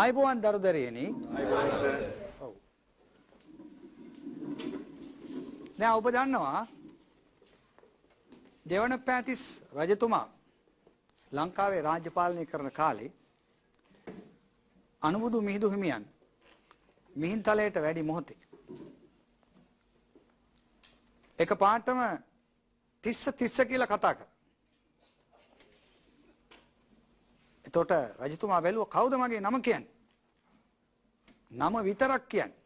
ආයිබෝවන් දරුදරයන නෑ ඔබ දන්නවා දෙවන පෑතිස් රජතුමා ලංකාවේ රාජ්‍යපාලනය කරන කාලේ අනුබුදු මිහිදු හිමියන් මිහින් තලයට වැඩි මොහොතේ. එක පාටම තිස්ස තිස්ස කියලා කතා කර. එතකොට රජතුමා බැලුව කවුද මගේ නම කියන්නේ? නම විතරක් කියන්නේ.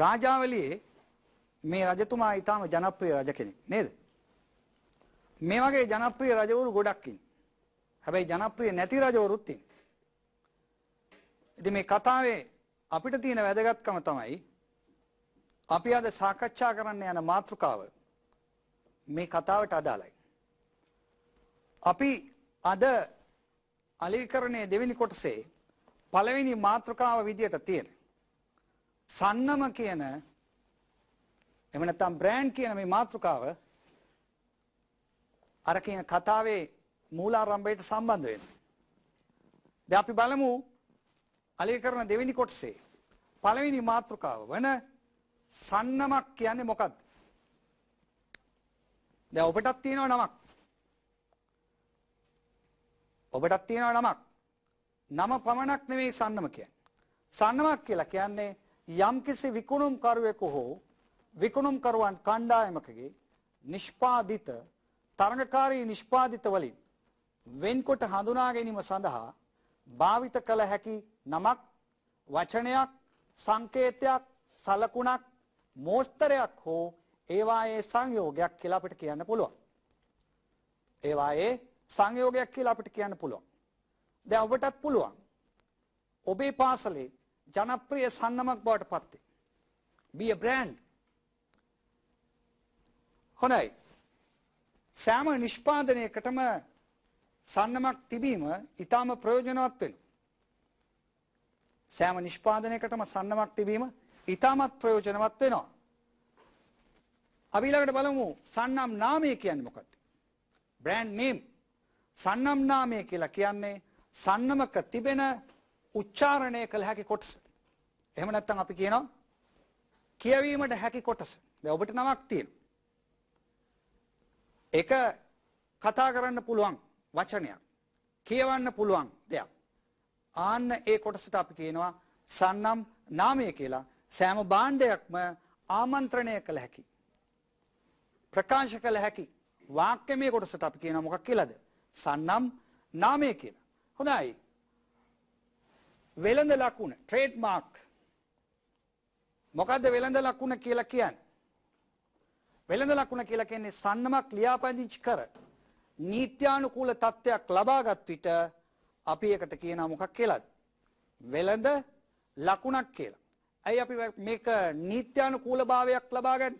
රාජාවලියේ මේ රජතුමා ඊටාම ජනප්‍රිය රජ කෙනෙක් නේද? මේ වගේ ජනප්‍රිය රජවරු ගොඩක් ඉන්න. හැබැයි ජනප්‍රිය නැති රජවරුත් ඉන්න. ඉතින් මේ කතාවේ අපිට තියෙන වැදගත්කම තමයි අපි අද සාකච්ඡා කරන්න යන මාතෘකාව මේ කතාවට අදාළයි. අපි අද අලීකරණය දෙවිනි කොටසේ පළවෙනි මාතෘකාව විදියට තියෙන. සන්නම කියන එමනතම් බ්‍රෑන්් කියන මේ මාතෘකාව අර කියන කතාවේ මූලාරම්භයට සම්බන්ධ වෙන. ද අපි බලමු අලීකරණ දෙවිනි කොටසේ පළවෙනි මාතෘකාව වන සන්නමක් කියන්නේ මොකක්ද? දැන් ඔබටත් තියෙනවා නමක්. ඔබටත් තියෙනවා නමක්. නම පමණක් නෙවෙයි සන්නම කියන්නේ. සන්නමක් කියලා කියන්නේ යම්කිසි විකුණුම්කරුවෙකු හෝ විකුණුම්කරුවන් කණ්ඩායමකගේ නිෂ්පාදිත තරඟකාරී නිෂ්පාදිත වලින් වෙන්කොට හඳුනා ගැනීම සඳහා භාවිත කළ හැකි නමක් වචනයක් සංකේතයක් සලකුණක් මෝස්තරයක් හෝ ඒවායේ සංයෝගයක් කියලා අපිට කියන්න පුළුවන්. ඒවායේ සංයෝගයක් කියලා අපිට කියන්න පුළුවන්. දැන් ඔබටත් පුළුවන්. ඔබේ පාසලේ ජනප්‍රිය සන්නමක් බවට පත්වේ. be a brand. හොඳයි. සෑම නිෂ්පාදනයකටම සන්නමක් තිබීම ඊටාම ප්‍රයෝජනවත් වෙනවා. සෑම නිෂ්පාදනයකටම සන්නමක් තිබීම ඊටමත් ප්‍රයෝජනවත් වෙනවා. අපි ඊළඟට බලමු සන්නම් නාමය කියන්නේ මොකක්ද? brand name සන්නම් නාමය කියලා කියන්නේ සන්නමක තිබෙන උච්චාරණය කළ හැකි කොටස. එහෙම නැත්නම් අපි කියනවා කියවීමට හැකි කොටස. දැන් ඔබට නමක් තියෙනවා. ඒක කතා කරන්න පුළුවන් වචනයක්. කියවන්න පුළුවන් දෙයක්. ආන්න ඒ කොටසට අපි කියනවා සන්නම් නාමය කියලා. සෑම භාණ්ඩයක්ම ආමන්ත්‍රණය කළ හැකි. ප්‍රකාශ කළ හැකි වාක්‍යමය කොටසට අපි කියනවා මොකක් කියලාද? සන්නම් නාමය කියන. හොඳයි. වෙළඳ ලකුණ ට්‍රේඩ් මාක් මොකක්ද වෙළඳ ලකුණ කියලා කියන්න. වෙළඳ ලකුණ කියලා කියන්නේ සන්නමක් ලියාපදිංචි කර නීත්‍යානුකූල තත්ත්වයක් ලබාගත් විට අපි එකට කියනා මොකක් කියලාද. වෙළඳ ලකුණක් කියලා. ඇයි අපි මේක නීත්‍යානුකූල භාවයක් ලබාගන්න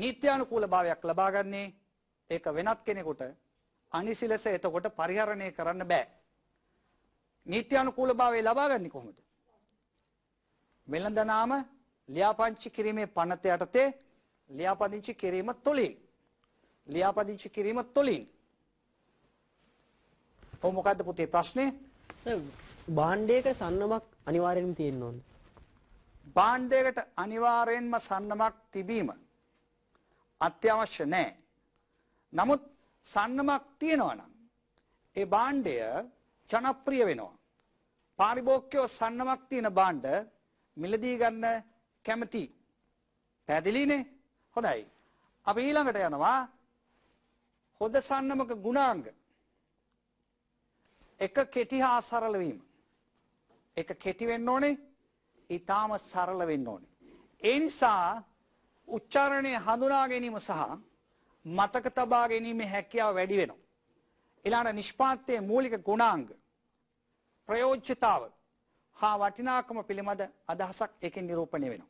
නීත්‍යානුකූල භාවයක් ලබාගන්නේ ඒක වෙනත් කෙනෙකුට අනිසි ලෙස එතකොට පරිහරණය කරන්න බෑ. නීත්‍යානුකූල භාවය ලබා ගන්නේ කොහොමද? මෙලඳ නාම ලියාපදිංචි කිරීමේ පනත යටතේ ලියාපදිංචි කිරීම තුළින් ලියාපදිංචි කිරීම තුළින් ඔව් මොකද්ද පුතේ ප්‍රශ්නේ? සර් භාණ්ඩයක සන්නමක් අනිවාර්යයෙන්ම තියෙන්න ඕනේ. භාණ්ඩයකට අනිවාර්යයෙන්ම සන්නමක් තිබීම අත්‍යවශ්‍ය නැහැ. නමුත් සන්නමක් තියෙනවා නම් ඒ භාණ්ඩය ජනප්‍රිය වෙනවා. පාරිභෝගිකව සන්නමක් තියෙන භාණ්ඩ මිලදී ගන්න කැමති. පැහැදිලිනේ? හොඳයි. අපි ඊළඟට යනවා හොද සන්නමක ගුණාංග. එක කෙටි හා සරල වීම. එක කෙටි වෙන්න ඕනේ. ඊටාම සරල වෙන්න ඕනේ. ඒ නිසා උච්චාරණය හඳුනා ගැනීම සහ මතක තබා ගැනීමේ හැකියාව වැඩි වෙනවා. ඊළඟ නිෂ්පාතයේ මූලික ගුණාංග ප්‍රයෝජ්‍යතාව හා වටිනාකම පිළිබඳ අදහසක් එකෙන් නිරූපණය වෙනවා.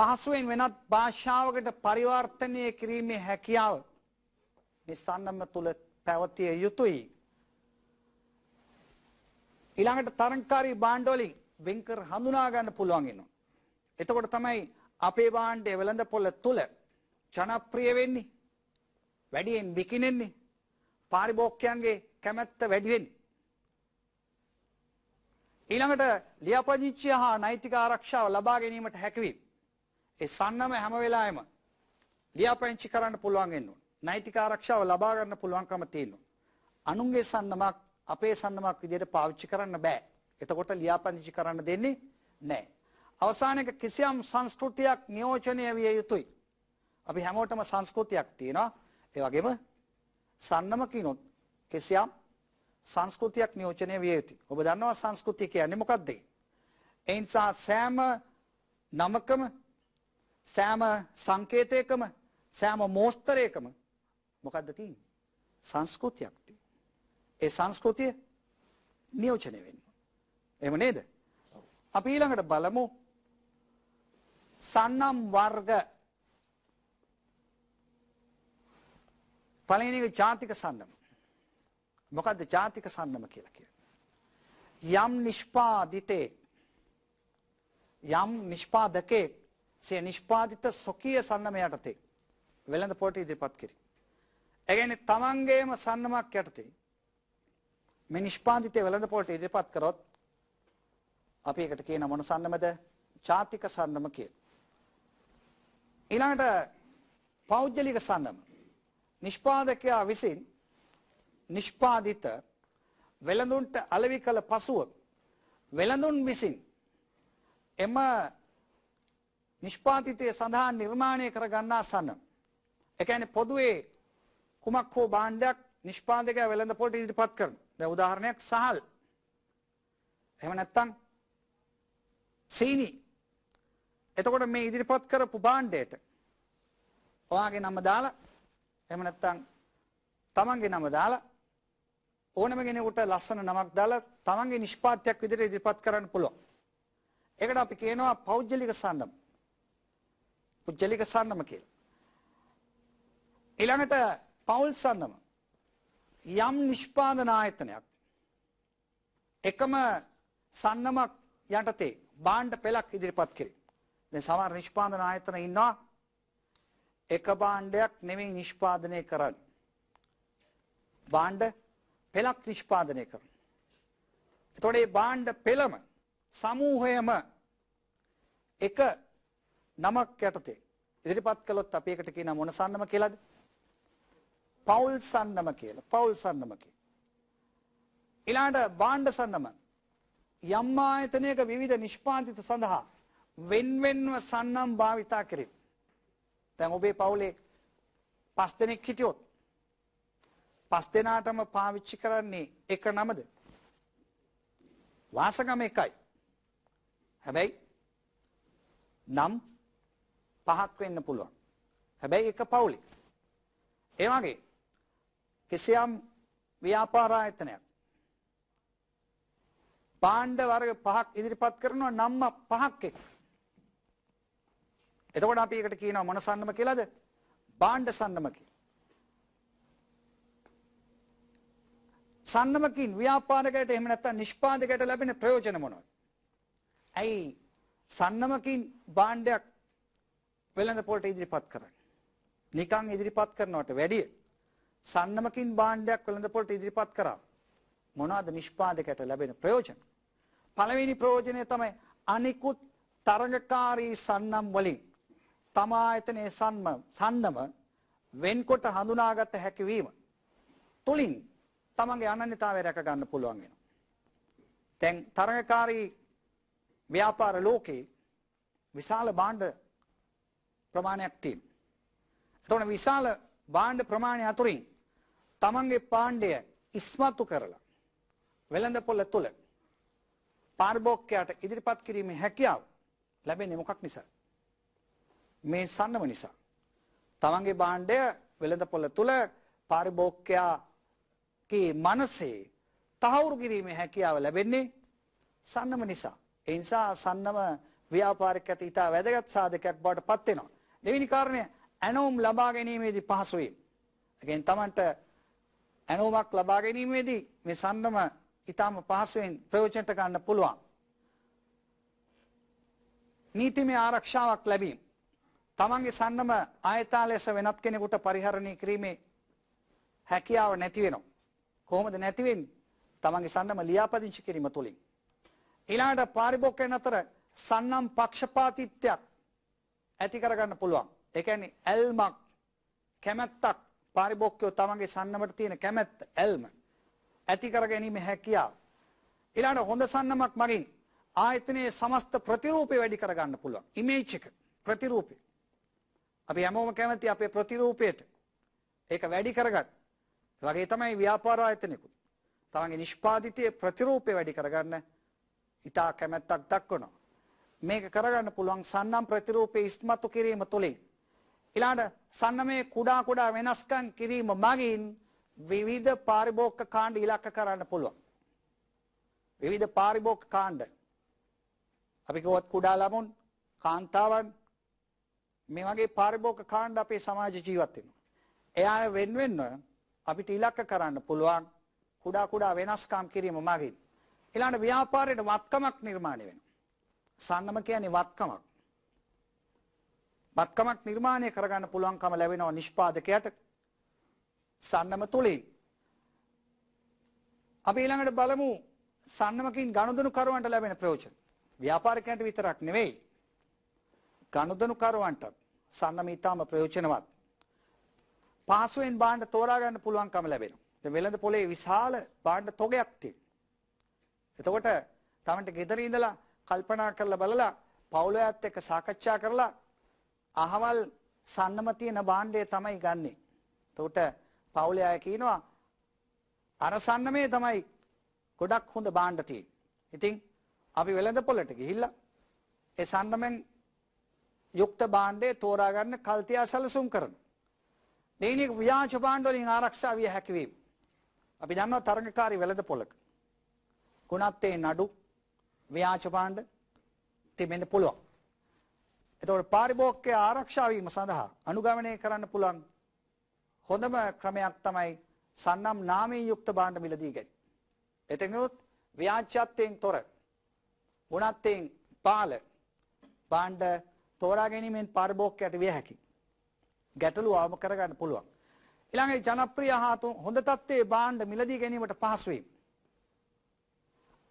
පහසුවෙන් වෙනත් භාෂාවකට පරිවර්තනය කිරීමේ හැකියාව මේ සන්නම තුල පැවතිය යුතුයි. ඊළඟට තරංකාරී භාණ්ඩවලින් වෙන්කර හඳුනා ගන්න පුළුවන් වෙනවා. එතකොට තමයි අපේ භාණ්ඩය වෙළඳ පොළ තුල ජනප්‍රිය වෙන්නේ. වැඩියෙන් විකිනෙන්නේ. පාරිභෝගිකයන්ගේ කැමැත්ත වැඩි වෙන්නේ. ඊළඟට ලියාපදිංචිය හා නෛතික ආරක්ෂාව ලබා ගැනීමට හැකියි. ඒ සන්නම හැම වෙලාවෙම ලියාපදිංචි කරන්න පුළුවන් වෙන්න ඕන. නෛතික ආරක්ෂාව ලබා ගන්න පුළුවන්කම තියෙන්න ඕන. අනුන්ගේ සන්නමක් අපේ සන්නමක් විදිහට පාවිච්චි කරන්න බෑ. එතකොට ලියාපදිංචි කරන්න දෙන්නේ නැහැ. අවසානයේ කිසියම් සංස්කෘතියක් නියෝජනය විය යුතුයි. අපි හැමෝටම සංස්කෘතියක් තියෙනවා. ඒ වගේම සන්නම කිනොත් කෙසියම් සංස්කෘතියක් නියෝජනය විය යුතුයි. ඔබ දන්නවා සංස්කෘතිය කියන්නේ මොකක්ද? ඒ නිසා සෑම නමකම සෑම සංකේතයකම සෑම මෝස්තරයකම මොකක්ද තියෙන්නේ? සංස්කෘතියක් තියෙනවා. ඒ සංස්කෘතිය නියෝජනය වෙන්න. එහෙම නේද? අපි ඊළඟට බලමු සන්නම් වර්ග පලනික ජාතික සන්නම. මොකක්ද ජාතික සන්නම කියලා කිය. යම් නිෂ්පාදිතේ යම් නිෂ්පාදකේ සේ නිෂ්පාදිත සොකිය සන්නම යටතේ වෙළඳ පොට ඉදිරිපත් කිරි. ඇගැනි තමන්ගේම සන්නමක් යටතේ මෙ නිෂ්පාදිතය වෙළඳ පොට ඉදිරිපත් කරොත් අපි එකට කියන මොන සන්නමද ජාතික සන්නම කිය. ඉලාට පෞද්ගලික සන්නම නිෂ්පාදකයා විසින් නිෂ්පාදිත වෙළඳුන්ට අලෙවි කළ පසුව වෙළඳුන් විසින් එම නිෂ්පාදිතය සඳහා නිර්මාණය කරගන්නා සන. ඒ කියන්නේ පොදුවේ කුමක් හෝ භාණ්ඩයක් නිෂ්පාදකයා වෙළඳ පොළට ඉදිරිපත් කරන. දැන් උදාහරණයක් සහල්. එහෙම නැත්නම් සීනි. එතකොට මේ ඉදිරිපත් කරපු භාණ්ඩයට ඔයාගේ නම දාලා එහෙම නැත්නම් තමන්ගේ නම දාලා ඕනම කෙනෙකුට ලස්සන නමක් දාලා තමන්ගේ නිෂ්පාත්‍යයක් විදිහට ඉදිරිපත් කරන්න පුළුවන්. ඒකට අපි කියනවා පෞද්ගලික සම්නම්. පුද්ගලික සම්නම කියලා. ඊළඟට පෞල් සම්නම. යම් නිෂ්පාදන ආයතනයක් එකම සම්නමක් යටතේ බාණ්ඩ පෙළක් ඉදිරිපත් කෙරේ. දැන් සමහර නිෂ්පාදන ආයතන ඉන්නවා එක භාණ්ඩයක් නෙමෙයි නිෂ්පාදනය කරන්නේ. භාණ්ඩ පෙළක් නිෂ්පාදනය කරනවා. එතකොට මේ භාණ්ඩ පෙළම සමූහයම එක නමක් යටතේ ඉදිරිපත් කළොත් අපි එකට කියන මොන සන්නම කියලාද? පවුල් සන්නම කියලා. පවුල් සන්නම කියලා. ඊළඟට භාණ්ඩ සන්නම යම් ආයතනයක විවිධ නිෂ්පාදිත සඳහා වෙන්වෙන්ව සන්නම් භාවිතා කෙරේ. දැන් ඔබේ පවුලේ පස් දෙනෙක් හිටියොත් පස් දෙනාටම පාවිච්චි කරන්නේ එක නමද? වාසගම එකයි. හැබැයි නම් පහක් වෙන්න පුළුවන්. හැබැයි එක පවුලේ. ඒ වගේ කිසියම් ව්‍යාපාර ආයතනයක් පාණ්ඩ වර්ග පහක් ඉදිරිපත් කරනවා නම් පහක් එක්ක. එතකොට අපි ඒකට කියනවා මොන සන්නම කියලාද? බාණ්ඩ සන්නම කියලා. සන්නමකින් ව්‍යාපාරකයට එහෙම නැත්නම් නිෂ්පාදකයට ලැබෙන ප්‍රයෝජන මොනවද? ඇයි සන්නමකින් බාණ්ඩයක් වෙළඳ පොළට ඉදිරිපත් කරන්නේ? නිකන් ඉදිරිපත් කරනවට වැඩිය සන්නමකින් බාණ්ඩයක් වෙළඳ පොළට ඉදිරිපත් කරා මොනවාද නිෂ්පාදකයට ලැබෙන ප්‍රයෝජන? පළවෙනි ප්‍රයෝජනය තමයි අනිකුත් තරඟකාරී සන්නම් වලින් තම ආයතනයේ සම්ම සම්නම වෙන්කොට හඳුනාගත හැකි වීම තුලින් තමන්ගේ අනන්‍යතාවය රැක ගන්න පුළුවන් වෙනවා. දැන් තරගකාරී ව්‍යාපාර ලෝකේ විශාල භාණ්ඩ ප්‍රමාණයක් තියෙනවා. එතකොට විශාල භාණ්ඩ ප්‍රමාණය අතුරින් තමන්ගේ පාණ්ඩය ඉස්මතු කරලා වෙළඳ පොළ තුළ පාර්භෝක්කයට ඉදිරිපත් කිරීමේ හැකියාව ලැබෙන්නේ මොකක් නිසාද? මේ සන්නම නිසා. තමන්ගේ බාණ්ඩය වෙළඳ පොළ තුළ පාරිභෝක්කයාගේ මනසේ තහවුරු කිරීමේ හැකියාව ලැබෙන්නේ සන්නම නිසා. එනිසා සන්නම ව්‍යාපාරික ඇති ඉතා වැදගත් සාධකයක් බවට පත්වෙනවා. දෙවිනි කාරණය ඇනවුම් ලබා ගැනීමේදී පහසුවීම. එකෙන් තමන්ට ඇනෝමක් ලබා ගැනීමේදී මේ සන්නම ඉතාම පහසුවෙන් ප්‍රයෝජනට ගන්න පුළුවන්. නීතිමය ආරක්ෂාවක් ලැබීම. තමන්ගේ සන්නම ආයතා ලෙස වෙනත් කෙනෙකුට පරිහරණය කිරීමේ හැකියාව නැති වෙනවා. කොහොමද නැතිවෙන් තමන්ගේ සන්නම ලියාපදිංචි කිරීම තුළින්. ඊළඟට පාරිභෝගිකයන් අතර සන්නම් පක්ෂපාතිත්වයක් ඇති කරගන්න පුළුවන්. ඒ කියන්නේ ඇල්මක් කැමැත්තක් පාරිභෝගිකයෝ තමන්ගේ සන්නමට තියෙන කැමැත්ත ඇල්ම ඇති කර ගැනීම හැකියාව. ඊළඟට හොඳ සන්නමක් මගින් ආයතනයේ සමස්ත ප්‍රතිරූපය වැඩි කරගන්න පුළුවන්. ඉමේජ් එක ප්‍රතිරූපේ අපි හැමෝම කැමති අපේ ප්‍රතිරූපයට ඒක වැඩි කරගන්න. වගේ තමයි ව්‍යාපාර ආයතනෙකුත්. තමන්ගේ නිෂ්පාදිතයේ ප්‍රතිරූපය වැඩි කරගන්න ඉතා කැමැත්තක් දක්වනවා. මේක කරගන්න පුළුවන් සන්නම් ප්‍රතිරූපය ඉස්මතු කිරීම තුළින්. ඊළඟට සන්නමේ කුඩා කුඩා වෙනස්කම් කිරීම මගින් විවිධ පාරිභෝගික කාණ්ඩ ඉලක්ක කරන්න පුළුවන්. විවිධ පාරිභෝගික කාණ්ඩ අපි කිව්වත් කුඩා ළමුන්, කාන්තාවන්, මේ වගේ පාරිභෝගික කාණ්ඩ අපේ සමාජ ජීවත් වෙනවා. එයා වෙන්වෙන්න අපිට ඉලක්ක කරන්න පුළුවන් කුඩා කුඩා වෙනස්කම් කිරීම මගින් ඊළඟ ව්‍යාපාරයේ වත්කමක් නිර්මාණය වෙනවා. සන්නම කියන්නේ වත්කමක්. වත්කමක් නිර්මාණය කරගන්න පුළුවන්කම ලැබෙනවා නිෂ්පාදකයට සන්නම තුලින්. අපි ඊළඟට බලමු සන්නමකින් ගනුදෙනු කරුවන්ට ලැබෙන ප්‍රයෝජන. ව්‍යාපාරිකයන්ට විතරක් නෙවෙයි ගනුදෙනුකරුවන්ට සන්නම ඊටාම ප්‍රයෝජනවත්. පාසුවෙන් බාණ්ඩ තෝරා ගන්න පුළුවන්කම ලැබෙනවා. දැන් වෙළඳ පොලේ විශාල බාණ්ඩ තොගයක් තියෙනවා. එතකොට තමන්ට ගෙදර ඉඳලා කල්පනා කරලා බලලා පවුලයත් එක්ක සාකච්ඡා කරලා අහවල් සන්නම තියෙන බාණ්ඩය තමයි ගන්නෙ. එතකොට පවුලේ අය කියනවා අර සන්නමේ තමයි ගොඩක් හොඳ බාණ්ඩ තියෙන්නේ. ඉතින් අපි වෙළඳ පොලට ගිහිල්ලා ඒ සන්නමෙන් යුක්ත භාණ්ඩය තෝරාගන්න කල්තියා සැලසුම් කරන. දෛනික ව්‍යාජ භාණ්ඩවලින් ආරක්ෂා විය හැකිවීම. අපි දන්නවා තරඟකාරී වෙළඳ පොළක. ගුණත්තේ නඩු ව්‍යාජ භාණ්ඩ තිබෙන්න පුළුවන්. එතකොට පාරිභෝගික ආරක්ෂා වීම සඳහා අනුගමනය කරන්න පුළුවන් හොඳම ක්‍රමයක් තමයි සන්නම් නාමයෙන් යුක්ත භාණ්ඩ මිලදී ගැනීම. එතනොත් ව්‍යාජ්‍යත්වයෙන් තොර ගුණත්වයෙන් පාල භාණ්ඩ තෝරා ගැනීමෙන් පාරිභෝගික යට විය හැකි. ගැටලු අවම කරගන්න පුළුවන්. ඊළඟට ජනප්‍රිය හා හොඳ තත්ත්වයේ භාණ්ඩ මිලදී ගැනීමට පහසු වීම.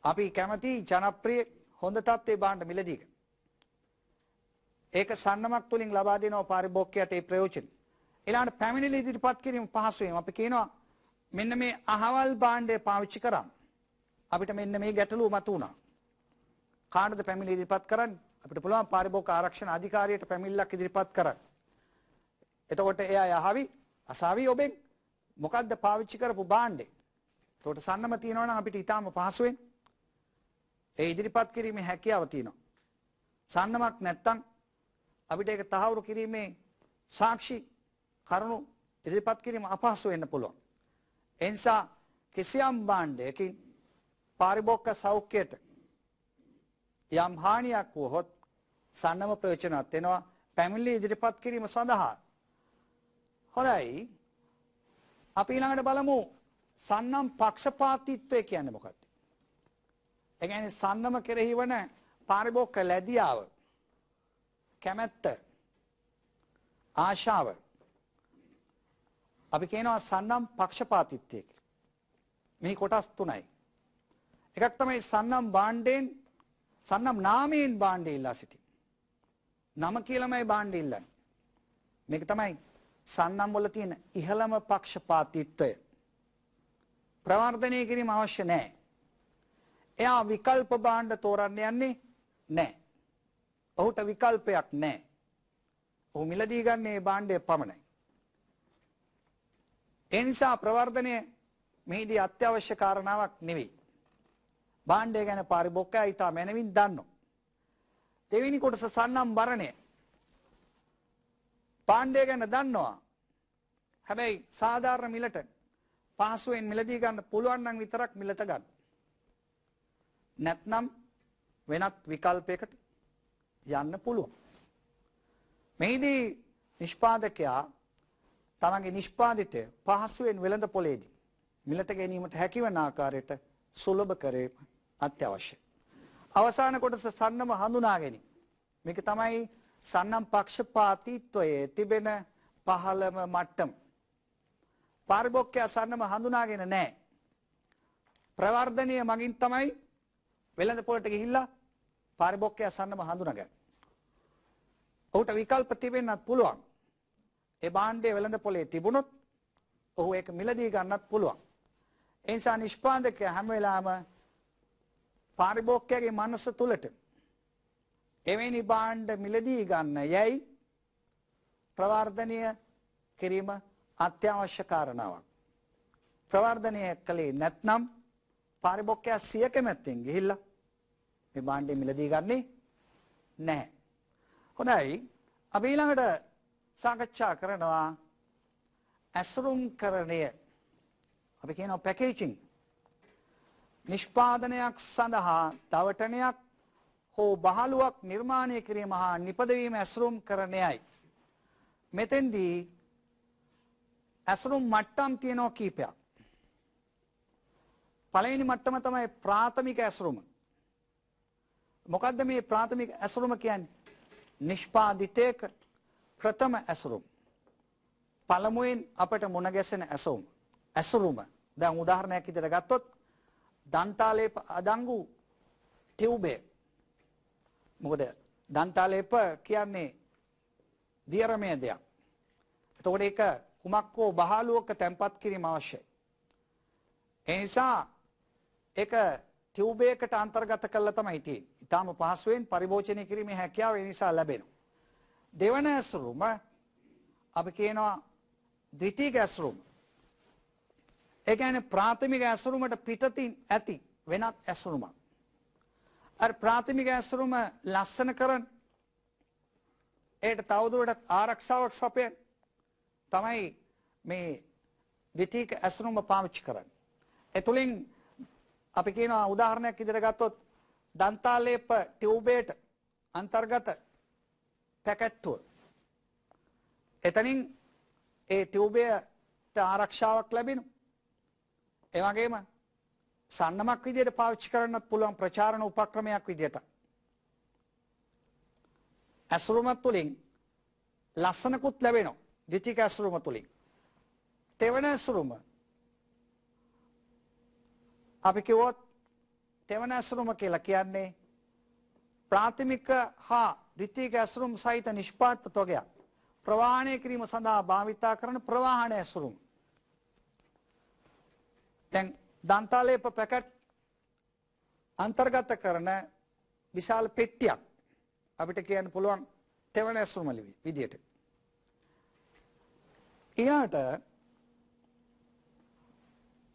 අපි කැමති ජනප්‍රිය හොඳ තත්ත්වයේ භාණ්ඩ මිලදී ඒක සන්නමක් තුලින් ලබා දෙනවා පාරිභෝගිකයට ඒ ප්‍රයෝජන. ඊළඟට පැමිණිලි ඉදිරිපත් කිරීම පහසු වීම. අපි කියනවා මෙන්න මේ අහවල් භාණ්ඩය පාවිච්චි කරා. අපිට මෙන්න මේ ගැටලුව මතුවුණා. කාටද පැමිණිලි ඉදිරිපත් කරන්නේ? අපිට පුළුවන් පාරිභෝගික ආරක්ෂණ අධිකාරියට පැමිණිල්ලක් ඉදිරිපත් කරන්න. එතකොට එයා යහවි අසාවි ඔබෙන් මොකද්ද පාවිච්චි කරපු භාණ්ඩේ. එතකොට සන්නම තියෙනවා නම් අපිට ඊටාම පහසුවෙන් ඒ ඉදිරිපත් කිරීමේ හැකියාව තියෙනවා. සන්නමක් නැත්තම් අපිට ඒක තහවුරු කිරීමේ සාක්ෂි කරුණු ඉදිරිපත් කිරීම අපහසු වෙන්න පුළුවන්. එනිසා කිසියම් භාණ්ඩයකින් පාරිභෝගික සෞඛ්‍යයට යම් හානියක් වුවහොත් සන්නම ප්‍රයෝජනවත් වෙනවා පැමිණිලි ඉදිරිපත් කිරීම සඳහා. හොඳයි. අපි ඊළඟට බලමු සන්නම් පක්ෂපාතීත්වය කියන්නේ මොකක්ද? ඒ කියන්නේ සන්නම කෙරෙහි වන පාරිභෝගික ලැබියාව කැමැත්ත ආශාව අපි කියනවා සන්නම් පක්ෂපාතිත්වය කියලා. මේ කොටස් තුනයි. එකක් තමයි සන්නම් බාණ්ඩයෙන් සන්නම් නාමයෙන් බාණ්ඩ ඉල්ලා සිටි. නම කියලමයි බාණ්ඩ ඉල්ලන්නේ. මේක තමයි සන්නම් වල තියෙන ඉහළම පක්ෂපාතීත්වය. ප්‍රවර්ධනය කිරීම අවශ්‍ය නැහැ. එයා විකල්ප බාණ්ඩ තෝරන්න යන්නේ නැහැ. ඔහුට විකල්පයක් නැහැ. ඔහු මිලදී ගන්නේ බාණ්ඩය පමණයි. ඒ නිසා ප්‍රවර්ධනය මෙහිදී අත්‍යවශ්‍ය කාරණාවක් නෙවෙයි. භාණ්ඩය ගැන පාරිභෝගකයා ඊටා මැනවින් දන්නවා. දෙවෙනි කොටස සන්නම් බරණය. භාණ්ඩය ගැන දන්නවා. හැබැයි සාධාරණ මිලට පහසුවෙන් මිලදී ගන්න පුළුවන් නම් විතරක් මිලට ගන්න. නැත්නම් වෙනත් විකල්පයකට යන්න පුළුවන්. මෙහිදී නිෂ්පාදකයා තමගේ නිෂ්පාදිතය පහසුවෙන් වෙළඳ පොලේදී මිලට ගැනීමට හැකිවන ආකාරයට සුලභ කරේම අත්‍යවශ්‍යයි. අවසාන කොටස සන්නම හඳුනා ගැනීම. මේක තමයි සන්නම් පක්ෂපාතීත්වයේ තිබෙන පහළම මට්ටම. පාරිභෝගිකය සන්නම හඳුනාගෙන නැහැ. ප්‍රවර්ධනය මගින් තමයි වෙළඳ පොළට ගිහිල්ලා පාරිභෝගිකය සන්නම හඳුනාගන්නේ. ඔහුට විකල්ප තිබෙන්නත් පුළුවන්. ඒ භාණ්ඩය වෙළඳ පොළේ තිබුණොත් ඔහු ඒක මිලදී ගන්නත් පුළුවන්. ඒ නිසා නිෂ්පාදකයා හැම වෙලාවෙම පාරිභෝගිකයාගේ මනස තුළට එවැනි භාණ්ඩ මිලදී ගන්න යැයි ප්‍රවර්ධනය කිරීම අත්‍යවශ්‍ය කාරණාවක්. ප්‍රවර්ධනය කළේ නැත්නම් පාරිභෝගිකයා සිය කැමැත්තෙන් ගිහිල්ලා මේ භාණ්ඩ මිලදී ගන්නේ නැහැ. හොඳයි අපි ඊළඟට සාකච්ඡා කරනවා ඇසුරුම් කරණය අපි කියනවා පැකේජින් නිෂ්පාදනයක් සඳහා දවටනයක් හෝ බහලුවක් නිර්මාණය කිරීම හා නිපදවීම ඇසුරුම් කරණයයි. මෙතෙන්දී ඇසුරුම් මට්ටම් තියෙනෝ කීපයක්. පළවෙනි මට්ටම තමයි ප්‍රාථමික ඇසුරුම. මොකද්ද මේ ප්‍රාථමික ඇසුරුම කියන්නේ? නිෂ්පාදිතයක ප්‍රථම ඇසුරුම. පළමුවෙන් අපට මුණ ගැසෙන ඇසුරුම. ඇසුරුම. දැන් උදාහරණයක් ඉදිරියට ගත්තොත් දන්තාලේප අඩංගු ටියුබය මොකද දන්තාලේප කියන්නේ දියරමය දෙයක්. එතකොට ඒක කුමක් හෝ බහලුවක තැන්පත් කිරීම අවශ්‍යයි. ඒ නිසා ඒක ටියුබයකට අන්තර්ගත කරලා තමයි තියෙන්නේ. ඊටාම පහසුවෙන් පරිභෝජනය කිරීමේ හැකියාව ඒ නිසා ලැබෙනවා. දෙවන ඇසුරුම අපි කියනවා ද්විතීක ඇසුරුම. ඒ කියන්නේ ප්‍රාථමික ඇසුරුමට පිටතින් ඇති වෙනත් ඇසුරුමක්. අර ප්‍රාථමික ඇසුරුම ලස්සන කරන ඒට තවදුරටත් ආරක්ෂාවක් සපයන තමයි මේ දෙතික ඇසුරුම පාවිච්චි කරන්නේ. ඒ තුලින් අපි කියනවා උදාහරණයක් ඉදිරියට ගත්තොත් දන්තාලේප ටියුබේට අන්තර්ගත පැකට්ටුව. එතනින් ඒ ටියුබයට ආරක්ෂාවක් ලැබෙනවා. එවගේම සන්නමක් විදියට පාවිච්චි කරන්නත් පුළුවන් ප්‍රචාරණ උපක්‍රමයක් විදියට. ඇසුරුම තුළින් ලස්සනකුත් ලැබෙනවා දෙතික ඇසුරුම තුළින්. තෙවන ඇසුරුම අපි කිව්වොත් තෙවන ඇසුරුම කියලා කියන්නේ ප්‍රාථමික හා ද්විතීක ඇසුරුම් සහිත නිෂ්පාත්ත තොගයක් ප්‍රවාහණය කිරීම සඳහා භාවිතා කරන ප්‍රවාහණ ඇසුරුම්. දැන් දන්තාලේප පැකට් අන්තර්ගත කරන විශාල පෙට්ටියක් අපිට කියන්න පුළුවන් තෙවනැස්රුමලි විදියට. ඊට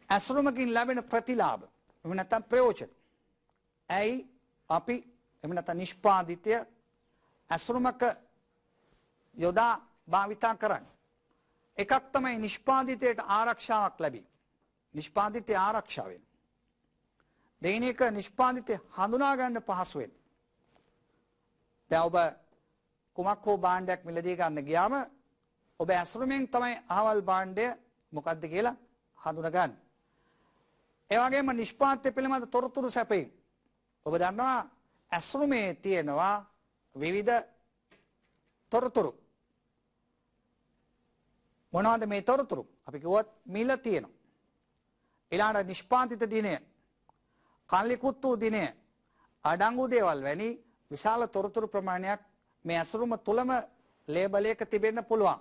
ඇසුරුමකින් ලැබෙන ප්‍රතිලාභ එම නැත්තම් ප්‍රයෝජන. ඇයි අපි එම නැත්තම් නිෂ්පාදිතය ඇසුරුමක යොදා භාවිතා කරන්නේ. එකක් තමයි නිෂ්පාදිතයට ආරක්ෂාවක් ලැබී. නිෂ්පාදිතය ආරක්ෂා වෙනවා. දෙවෙනි එක නිෂ්පාදිතය හඳුනා ගන්න පහසු වෙනවා. දැන් ඔබ කුමක් හෝ භාණ්ඩයක් මිලදී ගන්න ගියාම ඔබ ඇසුරෙන් තමයි අහවල් භාණ්ඩය මොකද්ද කියලා හඳුනගන්නේ. ඒ වගේම නිෂ්පාද්‍ය පිළිබඳ තොරතුරු සැපයෙන් ඔබ දන්නවා ඇසුරුමේ තියෙනවා විවිධ තොරතුරු මොනවද මේ තොරතුරු අපි කිව්වොත් මිල තියෙනවා එලාට නිෂ්පාන්තිත දිනය කල්ලිකුත්තු දිනය අඩංගු දේවල් වැනි විශාල තොරතුරු ප්‍රමාණයක් මේ ඇසුරුම තුළම ලේබලයක තිබෙන්න පුළුවන්.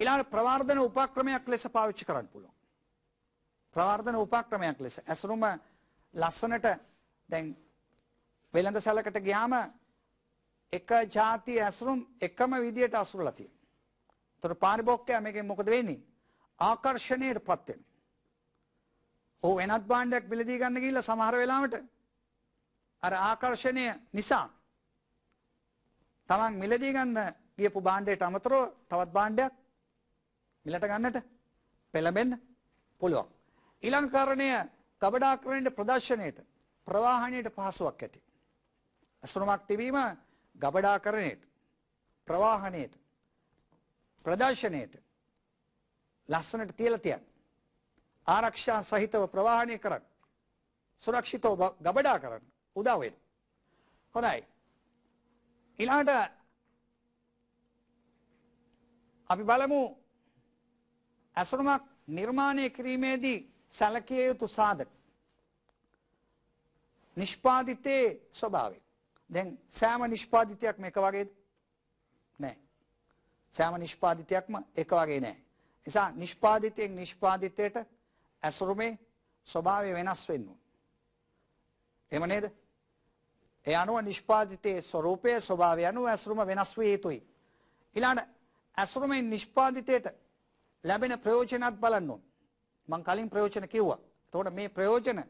ඊළඟ ප්‍රවර්ධන උපක්‍රමයක් ලෙස පාවිච්චි කරන්න පුළුවන්. ප්‍රවර්ධන උපක්‍රමයක් ලෙස ඇසුරුම ලස්සනට දැන් වෙළඳ සැලකට ගියාම එක જાති ඇසුරුම් එකම විදියට අසුරලා තියෙනවා. ඒතර පාරිභෝගිකයා මේකෙන් මොකද වෙන්නේ? ආකර්ෂණයට පත් වෙනවා. ඕ වෙනත් බාණ්ඩයක් මිලදී ගන්න ගිහිල්ලා සමහර වෙලාවට අර ආකර්ෂණය නිසා තමන් මිලදී ගන්න ගියපු බාණ්ඩයට අමතරව තවත් බාණ්ඩයක් මිලට ගන්නට පෙළඹෙන්න පුළුවන්. ඊළංකරණය ගබඩාකරණයට ප්‍රදර්ශනයට ප්‍රවාහණයට පහසුවක් ඇති. ඇසුරුමක් තිබීම ගබඩාකරණයට ප්‍රවාහණයට ප්‍රදර්ශනයට ලස්සනට තියලා තියන්න. ආරක්ෂා සහිතව ප්‍රවාහණය කරන්න. සුරක්ෂිතව ගබඩා කරන්න උදා වෙන. හොඳයි. ඊළඟට අපි බලමු ඇසුරුමක් නිර්මාණය කිරීමේදී සැලකිය යුතු සාධක. නිෂ්පාදිතයේ ස්වභාවය. දැන් සෑම නිෂ්පාදිතයක් මේක වගේද? නෑ. සෑම නිෂ්පාදිතයක්ම එක වගේ නෑ. නිසා නිෂ්පාදිතයෙන් නිෂ්පාදිතයට ඇසුරුමේ ස්වභාවය වෙනස් වෙන්න. එම නේද? ඒ අනුව නිෂ්පාදිතයේ ස්වરૂපයේ ස්වභාවය අනුව ඇසුරුම වෙනස් වේ යුතුයි. ඊළඟ ඇසුරුමේ නිෂ්පාදිතයට ලැබෙන ප්‍රයෝජනත් බලන්න ඕන. මම කලින් ප්‍රයෝජන කිව්වා. එතකොට මේ ප්‍රයෝජන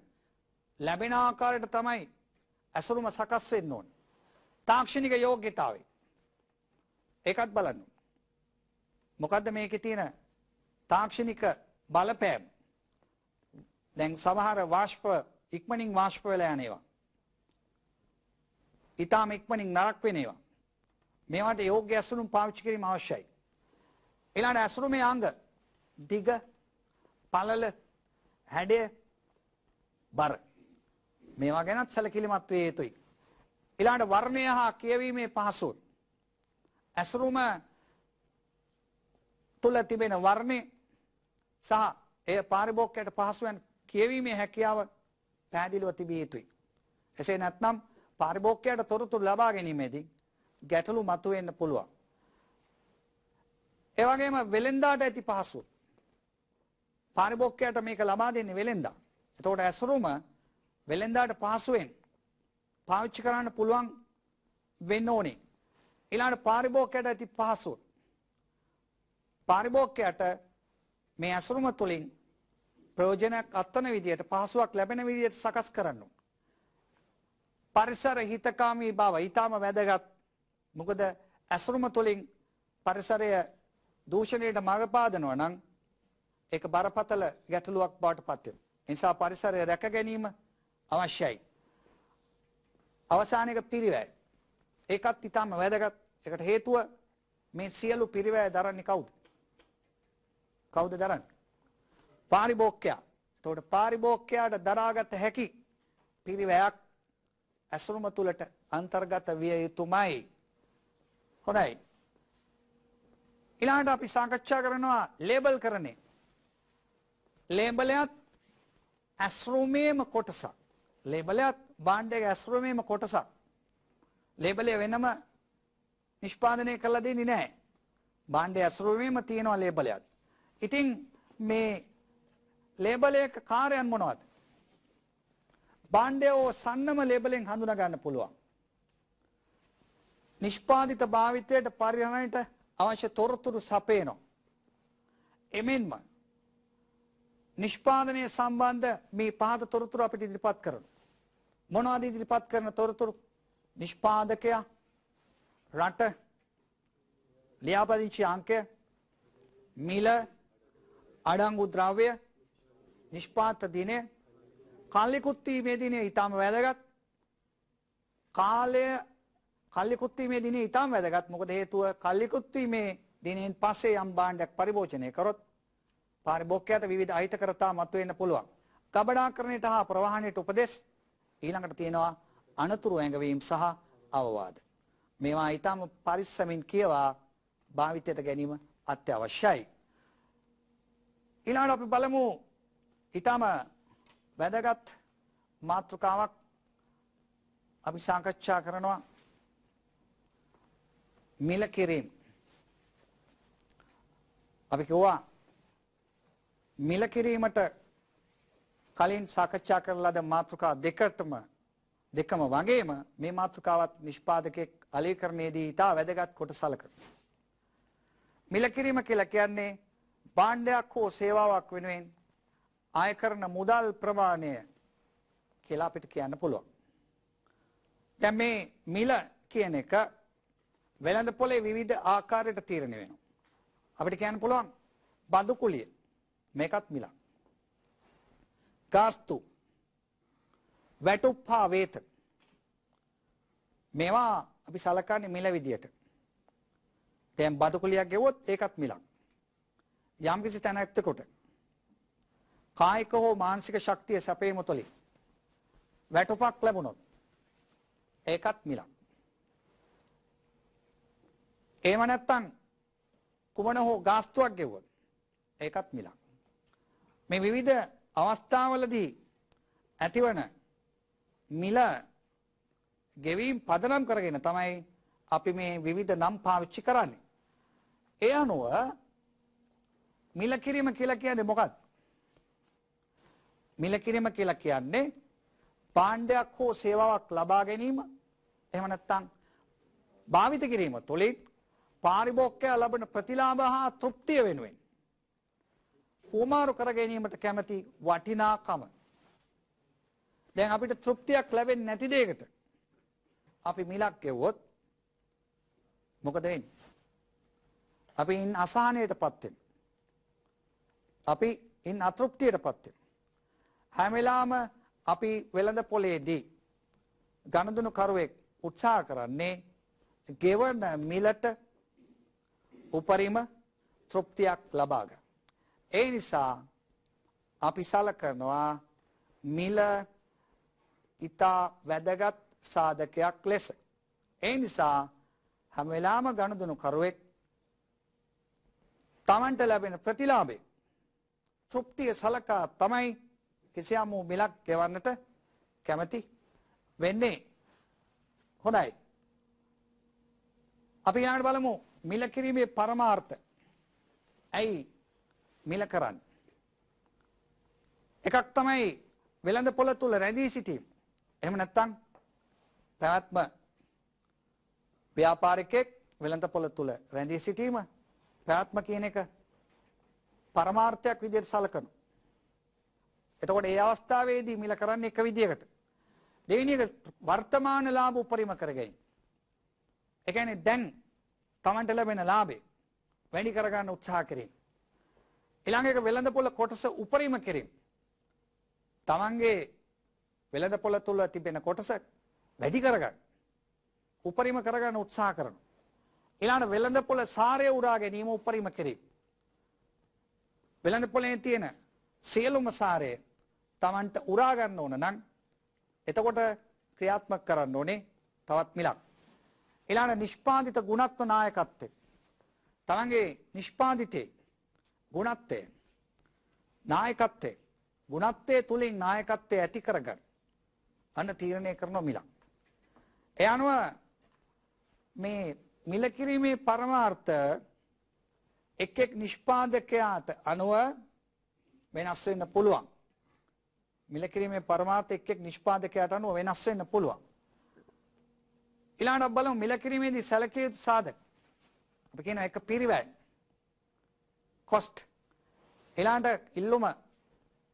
ලැබෙන ආකාරයට තමයි ඇසුරුම සකස් වෙන්න ඕන. තාක්ෂණික යෝග්‍යතාවය. ඒකත් බලන්න. මොකද්ද මේකේ තියෙන තාක්ෂණික බලපෑම? දැන් සමහර වාෂ්ප ඉක්මනින් වාෂ්ප වෙලා යන ඒවා. ඊටාම ඉක්මනින් නරක් වෙන ඒවා. මේවට යෝග්‍ය ඇසුරුම් පාවිච්චි කිරීම අවශ්‍යයි. ඊළඟ ඇසුරුමේ අංග දිග, පළල, හැඩය, බර. මේවා ගැනත් සැලකිලිමත් වේ යුතුයි. ඊළඟ වර්ණය හා කියවීමේ පහසුව. ඇසුරුම තුල තිබෙන වර්ණේ සහ එය පාරිභෝගිකයට පහසුවෙන් කියවීමේ හැකියාව පැහැදිලිව තිබිය යුතුයි. එසේ නැත්නම් පරිභෝගකයට තොරතුරු ලබා ගැනීමේදී ගැටලු මතුවෙන්න පුළුවන්. ඒ වගේම වෙලෙන්දාට ඇති පහසුව. පරිභෝගකයට මේක ලබා දෙන්නේ වෙලෙන්දා. එතකොට ඇසුරුම වෙලෙන්දාට පහසුවෙන් පාවිච්චි කරන්න පුළුවන් වෙන්න ඕනේ. ඊළඟ පරිභෝගකයට ඇති පහසුව. පරිභෝගකයට මේ ඇසුරුම තුලින් ප්‍රයෝජනයක් අත්වන විදියට පහසුවක් ලැබෙන විදියට සකස් කරන්න. පරිසර හිතකාමී බව ඊටාම වැදගත් මොකද ඇසුරුම තුළින් පරිසරය දූෂණයට මඟපාදනව නම් ඒක බරපතල ගැටලුවක් බවට පත්වෙන. නිසා පරිසරය රැක ගැනීම අවශ්‍යයි. අවසානක පිරිවැය. ඒකත් ඉතාම වැදගත් එකට හේතුව මේ සියලු පිරිවැය දරන්නේ කවුද. කවුද දරන්නේ. පාරිභෝක්කයා. එතකොට පාරිභෝක්කයාට දරාගත හැකි පිරිවැයක් ඇසුරුම තුළට අන්තර්ගත විය යුතුමයි. හොඳයි. ඊළඟට අපි සාකච්ඡා කරනවා ලේබල් කරන්නේ. ලේබලයත් ඇස්රුමේම කොටසක්. ලේබලයත් බාණ්ඩයක ඇස්රුමේම කොටසක්. ලේබලය වෙනම නිෂ්පාදනය කළලා දෙන්නේ නැහැ. බාණ්ඩය ඇස්රුමේම තියෙනවා ලේබලයක්. ඉතින් මේ ලේබලයක කාරයන් මොනවද? බාණ්ඩය ඕ සන්නම ලේබලෙන් හඳුනා ගන්න පුළුවන්. නිෂ්පාදිත භාවිතයට පරිහරණයට අවශ්‍ය තොරතුරු සපයනවා. එමෙන්ම නිෂ්පාදනය සම්බන්ධ මේ පහත තොරතුරු අපිට ඉදිරිපත් කරනවා. මොනවද ඉදිරිපත් කරන තොරතුරු? නිෂ්පාදකයා රට ලියාපදිංචි අංකය මිල අඩංගු ද්‍රව්‍ය නිෂ්පාත දිනය කල්ලිකුත්වීමේ දිනේ ඉතාම වැදගත් කාලය කල්ලිකුත්වීමේ දිනේ ඉතාම වැදගත් මොකද හේතුව කල්ලිකුත්වීමේ දිනෙන් පස්සේ යම් භාණ්ඩයක් පරිභෝජනය කරොත් පාරිභෝගිකයට විවිධ අහිතකරතා මතුවෙන්න පුළුවන්. ගබඩාකරණයට හා ප්‍රවාහණයට උපදෙස් ඊළඟට තියෙනවා අනතුරු ඇඟවීම සහ අවවාද. මේවා ඊටම පරිස්සමින් කියවා භාවිතයට ගැනීම අත්‍යවශ්‍යයි. ඊළඟට අපි බලමු ඊටම වැදගත් මාතෘකාවක් අපි සාකච්ඡා කරනවා මිල කිරීම. අපි කිව්වා මිල කිරීමට කලින් සාකච්ඡා කරලාද මාතෘකා දෙකටම දෙකම වගේම මේ මාතෘකාවත් නිෂ්පාදකෙක් අලීකරණයේදී ඉතා වැදගත් කොට සලකනවා. මිල කිරීම කියලා කියන්නේ භාණ්ඩයක් හෝ සේවාවක් වෙනුවෙන් ආය කරන මුදල් ප්‍රමාණය කියලා අපිට කියන්න පුළුවන්. දැන් මේ මිල කියන එක වෙළඳ පොලේ විවිධ ආකාරයට තීරණය වෙනවා. අපිට කියන්න පුළුවන් බඳු කුලිය මේකත් මිලක්. ගාස්තු වැටුප්පා වේතන මේවා අපි සලකන්නේ මිල විදියට. දැන් බදු කුලියක් ගෙවුවොත් ඒකත් මිලක්. යම්කිසි තැනැත්තෙකුට කායික හෝ මානසික ශක්තිය සැපීම තුළින් වැටුපක් ලැබුණොත් ඒකත් මිලක්. එහෙම නැත්නම් කුමන හෝ ගාස්තුවක් ගෙවුවොත් ඒකත් මිලක්. මේ විවිධ අවස්ථාවලදී ඇතිවන මිල ගෙවීම් පදනම් කරගෙන තමයි අපි මේ විවිධ නම් පාවිච්චි කරන්නේ. ඒ අනුව මිල කිරීම කියලා කියන්නේ මොකක්ද? මිලකිරීම කියලා කියන්නේ පාණ්ඩයක් හෝ සේවාවක් ලබා ගැනීම එහෙම නැත්නම් භාවිත කිරීම තුළින් පාරිභෝගිකයා ලබන ප්‍රතිලාභ හා තෘප්තිය වෙනුවෙන් හුමාරු කර ගැනීමට කැමති වටිනාකම දැන් අපිට තෘප්තියක් ලැබෙන්නේ නැති දෙයකට අපි මිලක් ගෙවුවොත් මොකද වෙන්නේ අපි ඉන් අසහනයටපත් වෙනවා අපි ඉන් අතෘප්තියටපත් වෙනවා හැමලාම අපි වෙළඳ පොලේදී ගණඳුණු කරුවෙක් උත්සාහ කරන්නේ ගෙවන මිලට උපරිම තෘප්තියක් ලබාග. ඒ නිසා අපි සලකනවා මිල ඉතා වැදගත් සාධකයක් ලෙස. ඒ නිසා හැමවෙලාම ගණදුනු කරුවෙක් තමන්ට ලැබෙන ප්‍රතිලාබේ තෘප්තිය සලකා තමයි කිසියම් වූ මිලක් ගෙවන්නට කැමති වෙන්නේ. හොඳයි. අපි ඊළඟට බලමු මිල කිරීමේ පරමාර්ථ. ඇයි මිල කරන්නේ? එකක් තමයි වෙළඳ පොළ තුල රැඳී සිටීම. එහෙම නැත්නම් පැවැත්ම ව්‍යාපාරිකෙක් වෙළඳ පොළ තුල රැඳී සිටීම පැවැත්ම කියන එක පරමාර්ථයක් විදිහට සලකනවා. එතකොට ඒ අවස්ථාවේදී මිල කරන්නේ එක විදියකට. දෙවෙනි එක වර්තමාන ලාභ උපරිම කරගැනීම. ඒ කියන්නේ දැන් Tamanට ලැබෙන ලාභේ වැඩි කරගන්න උත්සාහ කිරීම. ඊළඟ එක වෙළඳ පොළ කොටස උපරිම කිරීම. Tamanගේ වෙළඳ පොළ තුල තිබෙන කොටස වැඩි කරගන්න. උපරිම කරගන්න උත්සාහ කරනවා. ඊළඟ වෙළඳ පොළ සාරය උරා ගැනීම උපරිම කිරීම. වෙළඳ පොළේ තියෙන සියලුම සාරය Tamanට උරා ගන්න ඕන නම් එතකොට ක්‍රියාත්මක කරන්න ඕනේ තවත් මිලක්. ඊළඟ නිෂ්පාදිත ගුණත්ව නායකත්වය. තමන්ගේ නිෂ්පාදිතේ ගුණත්වය නායකත්වය ගුණත්වය තුලින් නායකත්වය ඇති කරගන්න. අන්න තීරණය කරන මිලක්. ඒ අනුව මේ මිල කිරීමේ පරමාර්ථ එක් එක් නිෂ්පාදකයාට අනුව වෙනස් වෙන්න පුළුවන්. මිල කිරීමේ પરමාර්ථ එක් එක් නිෂ්පාදකයට අනුව වෙනස් වෙන්න පුළුවන්. ඊළඟට බලමු මිල කිරීමේදී සැලකිය යුතු සාධක. අපි කියන එක පිරිවැය. cost. ඊළඟට ඉල්ලුම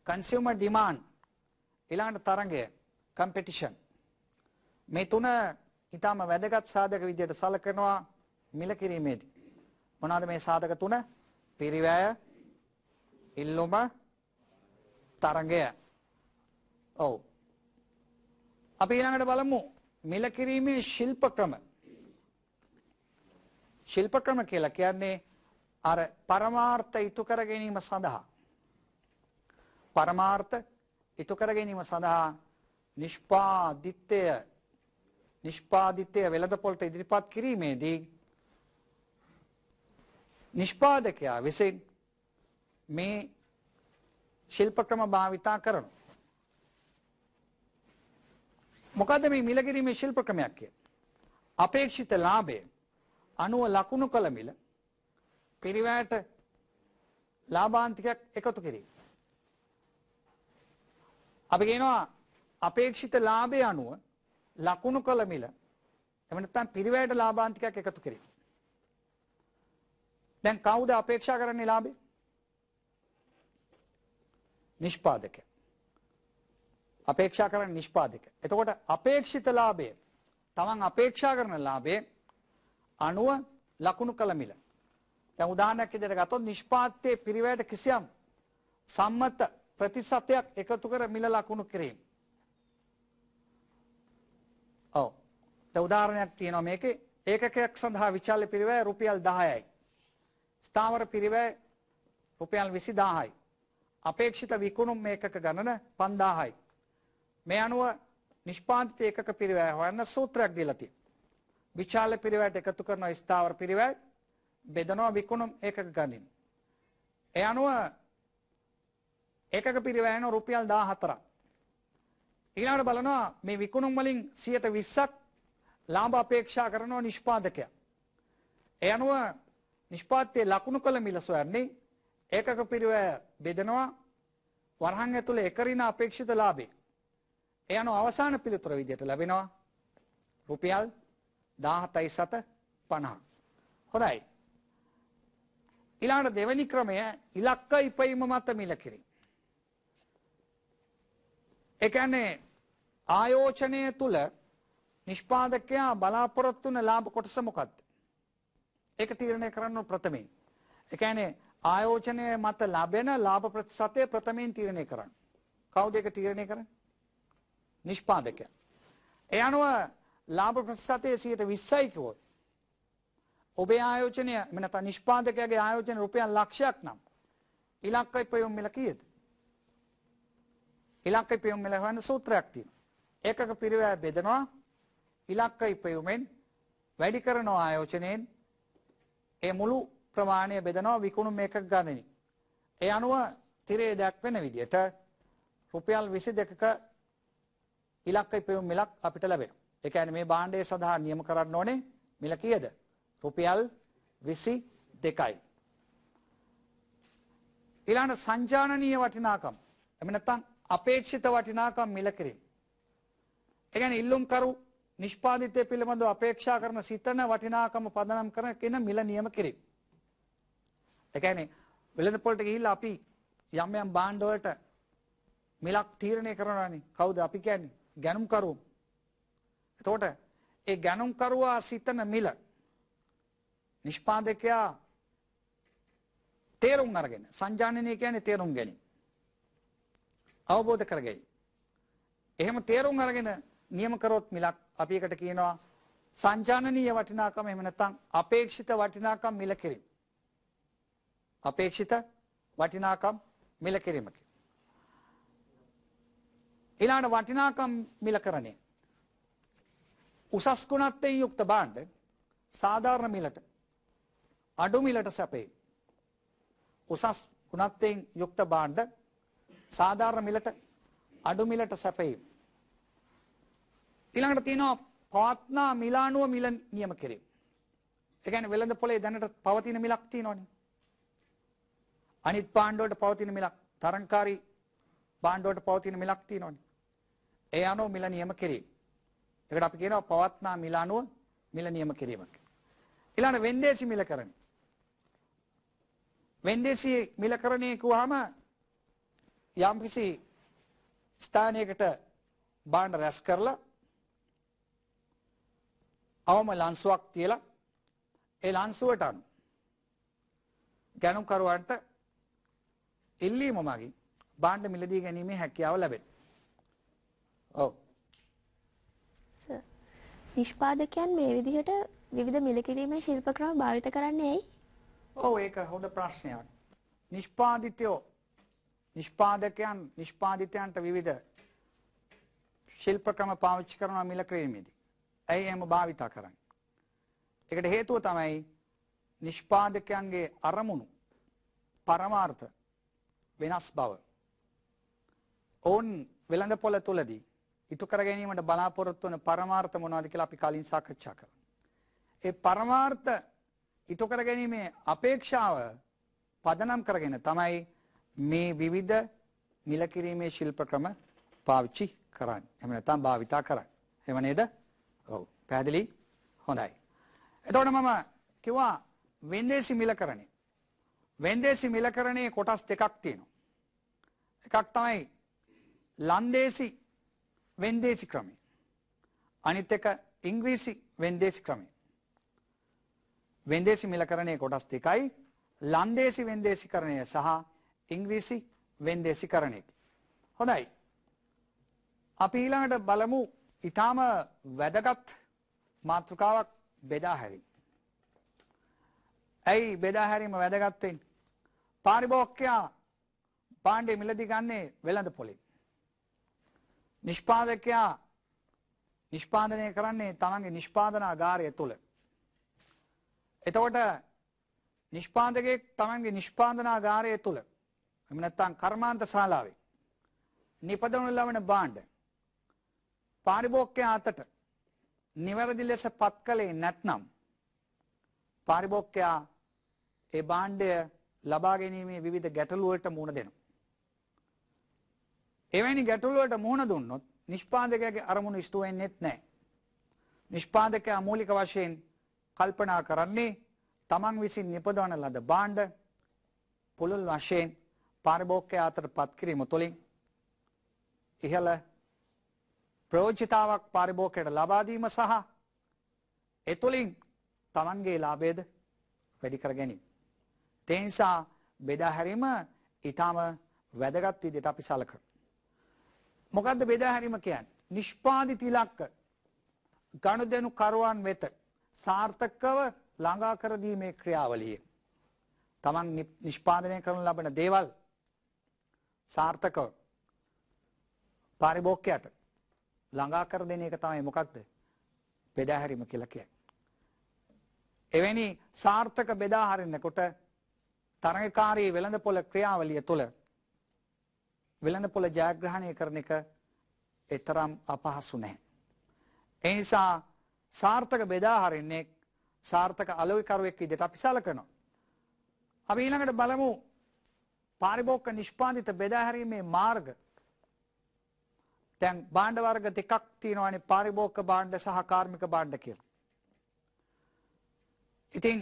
consumer demand. ඊළඟට තරඟය competition. මේ තුන ඊටම වැදගත් සාධක විදිහට සලකනවා මිල කිරීමේදී. මොනවාද මේ සාධක තුන? පිරිවැය, ඉල්ලුම, තරඟය ඔව්. අපි ඊළඟට බලමු මිල කිරීමේ ශිල්ප ක්‍රම. ශිල්ප ක්‍රම කියලා කියන්නේ අර පරමාර්ථ ඉටු කර ගැනීම සඳහා පරමාර්ථ ඉටු කර ගැනීම සඳහා නිෂ්පාදිත්‍ය නිෂ්පාදිත්‍ය වෙළඳපොළට ඉදිරිපත් කිරීමේදී නිෂ්පාදකයා විසින් මේ ශිල්ප ක්‍රම භාවිතා කරනවා මොකද මේ මිලකිරීමේ ශිල්ප ක්‍රමයක් කිය. අපේක්ෂිත ලාභය අනුව ලකුණු කළ මිල පිරිවෑට ලාභාන්තිකයක් එකතු කිරීම. අපි කියනවා අපේක්ෂිත ලාභය අනුව ලකුණු කළ මිල එමනත්තම් පිරිවෑට ලාභාන්තිකයක් එකතු කිරීම. දැන් කවුද අපේක්ෂා කරන්නේ ලාභේ? නිෂ්පාදකයා. අපේක්ෂා කරන නිෂ්පාදක. එතකොට අපේක්ෂිත ලාභය තමන් අපේක්ෂා කරන ලාභයේ අණුව ලකුණු කළ මිල. දැන් උදාහරණයක් විදිහට ගත්තොත් නිෂ්පාද්‍යයේ පිරිවැයට කිසියම් සම්මත ප්‍රතිශතයක් එකතු කර මිල ලකුණු කිරීම. ඔව්. දැන් උදාහරණයක් තියෙනවා මේකේ ඒකකයක් සඳහා විචාල පිරිවැය රුපියල් 10යි. ස්ථාවර පිරිවැය රුපියල් 20000යි. අපේක්ෂිත විකුණුම් මේකක ගණන 5000යි. මේ අනුව නිෂ්පාදිත ඒකක පිරිවැය හොයන්න සූත්‍රයක් දීලා තියෙනවා. විචාල පිරිවැයට එකතු කරන ස්ථාවර පිරිවැය බෙදනවා විකුණුම් ඒකක ගණනින්. ඒ අනුව ඒකක පිරිවැයන රුපියල් 14ක්. ඊළඟට බලනවා මේ විකුණුම් වලින් 120ක් ලාභ අපේක්ෂා කරනවා නිෂ්පාදකයා. ඒ අනුව නිෂ්පාද්‍යයේ ලකුණු කළ මිල සොයන්නේ ඒකක පිරිවැය බෙදනවා වරහන් ඇතුළේ එකරින අපේක්ෂිත ලාභේ ඒ අනුව අවසාන පිළිතුර විදිහට ලැබෙනවා රුපියල් 17750. හොඳයි. ඊළඟ දෙවෙනි ක්‍රමය ඉලක්ක ඉපීම මත මිල කිරීම. ඒ කියන්නේ ආයෝජනය තුල නිෂ්පාදකයා බලාපොරොත්තු වන ලාභ කොටස මොකක්ද? ඒක තීරණය කරන්න ප්‍රථමයෙන්. ඒ කියන්නේ ආයෝජනය මත ලැබෙන ලාභ ප්‍රතිශතය ප්‍රථමයෙන් තීරණය කරන්න. කවුද ඒක තීරණය කරන්නේ? නිෂ්පාදකයන්. ඒ අනුව ලාභ ප්‍රතිශතය 120යි කිව්වොත් ඔබේ ආයෝජනය එම නැත්නම් නිෂ්පාදකයාගේ ආයෝජන රුපියල් ලක්ෂයක් නම් ඉලක්ක ඉපයොම් මිල කීයද? ඉලක්ක ඉපයොම් මිල හොයන සූත්‍රයක් තියෙනවා. ඒකක පිරිවැය බෙදනවා ඉලක්ක ඉපයුමෙන් වැඩි කරන ආයෝජනයෙන් ඒ මුළු ප්‍රමාණය බෙදනවා විකුණු මේක ගණනින්. ඒ අනුව තිරේ දැක්වෙන විදිහට රුපියල් 22ක ඉලක්ක ඉපයුම් මිලක් අපිට ලැබෙනවා. ඒ කියන්නේ මේ භාණ්ඩය සඳහා නියම කරන්න ඕනේ මිල කීයද? රුපියල් 22යි. ඊළඟ සංජානනීය වටිනාකම්. එහෙම නැත්නම් අපේක්ෂිත වටිනාකම් මිල කිරීම. ඒ කියන්නේ ඉල්ලුම්කරු නිෂ්පාදිතය පිළිබඳව අපේක්ෂා කරන සිතන වටිනාකම පදනම් කරන කෙන මිල නියම කිරීම. ඒ කියන්නේ වෙළඳ පොළට ගිහිල්ලා අපි යම් යම් භාණ්ඩ වලට මිලක් තීරණය කරනවානේ. කවුද අපි කියන්නේ? ගැනුම්කරුම්. එතෝට ඒ ගැනුම්කරුවා සිතන මිල නිෂ්පාදකයා තේරුම් අරගෙන සංජානනය කියන තේරුම් ගැනීම. අවබෝධ කරගයි. එහෙම තේරුම් අරගෙන නියම කරොත් මිලක් අපි එකට කියනවා සංජානනීය වටිනාකම එහෙම නැත්නම් අපේක්ෂිත වටිනාකම් මිල කිරීම. අපේක්ෂිත වටිනාකම් මිල කිරීමකි. ඊළාට වටිනාකම් මිලකරණය. උසස් ගුණත්වයෙන් යුක්ත බාණ්ඩ සාධාරණ මිලට අඩු මිලට සැපේ. උසස් ගුණත්වයෙන් යුක්ත බාණ්ඩ සාධාරණ මිලට අඩු මිලට සැපේ. ඊළඟට තියෙනවා පවත්නා මිලානුව මිල නියම කිරීම. ඒ කියන්නේ වෙළඳ පොලේ දැනට පවතින මිලක් තියෙනවනේ. අනිත් පාණ්ඩ වලට පවතින මිලක් තරංකාරී බාණ්ඩ වලට පවතින මිලක් තියෙනවනේ. ඒ අනුව මිල නියම කිරීම. ඒකට අපි කියනවා පවත්නා මිල අනුව මිල නියම කිරීම කියලා. ඊළඟ වෙන්දේසි මිලකරණය. වෙන්දේසි මිලකරණය කියුවාම යම්කිසි ස්ථානයකට බාණ්ඩ රැස් කරලා අවම ලන්සුවක් තියලා ඒ ලන්සුවට අනු ගැනුම්කරුවන්ට ඉල්ලීම මගින් බාණ්ඩ මිලදී ගැනීමේ හැකියාව ලැබෙන. ඔව්. නිෂ්පාදකයන් මේ විදිහට විවිධ මිලකිරීමේ ශිල්ප ක්‍රම භාවිත කරන්නේ ඇයි? ඔව් ඒක හොඳ ප්‍රශ්නයක්. නිෂ්පාදිතයෝ නිෂ්පාදකයන් නිෂ්පාදිතයන්ට විවිධ ශිල්ප ක්‍රම පාවිච්චි කරනවා මිලකිරීමේදී. ඇයි එහෙම භාවිතා කරන්නේ? ඒකට හේතුව තමයි නිෂ්පාදකයන්ගේ අරමුණු පරමාර්ථ වෙනස් බව. ඔවුන් වෙළඳ පොළ තුලදී ඉටු කර ගැනීමට බලාපොරොත්තු වන පරමාර්ථ මොනවද කියලා අපි කලින් සාකච්ඡා කළා. ඒ පරමාර්ථ ඉටු කර ගැනීමේ අපේක්ෂාව පදනම් කරගෙන තමයි මේ විවිධ මිල කිරීමේ ශිල්ප ක්‍රම පාවිච්චි කරන්නේ. එහෙම නැත්නම් භාවිතා කරන්නේ. එහෙම නේද? ඔව්. පැහැදිලි? හොඳයි. එතකොට මම කිව්වා වෙන්දේසි මිලකරණේ. වෙන්දේසි මිලකරණේ කොටස් දෙකක් තියෙනවා. එකක් තමයි ලන්දේසි වෙන්දේසි ක්‍රමය. අනිත් එක ඉංග්‍රීසි වෙන්දේසි ක්‍රමය. වෙන්දේසි මිලකරණය කොටස් දෙකයි ලන්දේසි වෙන්දේසි කරණය සහ ඉංග්‍රීසි වෙන්දේසි කරණයකි. හොඳයි. අපි ඊළඟට බලමු ඉතාම වැදගත් මාතෘකාවක් බෙදාහැරින්. ඇයි බෙදාහැරීම වැදගත්තෙන් පාරිභෝක්කයා පාණ්ඩේ මිලදි ගන්නේ වෙළඳ පොලින්. නිෂ්පාදකයා නිෂ්පාදනය කරන්නේ තමන්ගේ නිෂ්පාදනාගාරය තුළ. එතකොට නිෂ්පාදකයෙක් තමන්ගේ නිෂ්පාදනාගාරය තුළ එම නැත්නම් කර්මාන්ත ශාලාවේ නිපදවනු ලබන බාණ්ඩ පාරිභෝගිකයා අතට නිවැරදි ලෙස පත්කලේ නැත්නම් පාරිභෝගිකයා ඒ බාණ්ඩය ලබා ගැනීමේ විවිධ ගැටලු වලට මුහුණ දෙනවා එවැනි ගැටලුවට මුහුණ දුන්නොත් නිෂ්පාදකයාගේ අරමුණු ඉෂ්ට වෙන්නේත් නැහැ. නිෂ්පාදකයා මූලික වශයෙන් කල්පනා කරන්නේ තමන් විසින් නිපදවන ලද භාණ්ඩ පුළුල් වශයෙන් පාරිභෝගිකය අතර පත් කිරීම තුළින් ඉහළ ප්‍රයෝජිතාවක් පාරිභෝගිකයට ලබා දීම සහ ඒ තුළින් තමන්ගේ ලාභයද වැඩි කර ගැනීම. ඒ නිසා බෙදා හැරීම ඊටම වැදගත් විදිහට අපි සලකනවා. මොකක්ද බෙදා හැරීම කියන්නේ? නිෂ්පාදිත ඉලක්ක ගනුදෙනු කරුවන් වෙත සාර්ථකව ළඟා කර දීමේ ක්‍රියාවලිය. Taman නිෂ්පාදනය කරන ලබන දේවල් සාර්ථකව පරිභෝගකයට ළඟා කර දෙන එක තමයි මොකක්ද? බෙදා හැරීම කියලා කියන්නේ. එවැනි සාර්ථක බෙදා හරිනකොට තරගකාරී වෙළඳපොළ ක්‍රියාවලිය තුළ වෙළඳ පොළ ජයග්‍රහණය කරන එක එතරම් අපහසු නැහැ. ඒ නිසා සාර්ථක බෙදාහරින්නේ සාර්ථක අලෝකරුවෙක් විදිහට අපි සලකනවා. අපි ඊළඟට බලමු පාරිභෝගික නිෂ්පාදිත බෙදාහැරීමේ මාර්ග. දැන් භාණ්ඩ වර්ග දෙකක් තියෙනවානේ පාරිභෝගික භාණ්ඩ සහ කාර්මික භාණ්ඩ කියලා. ඉතින්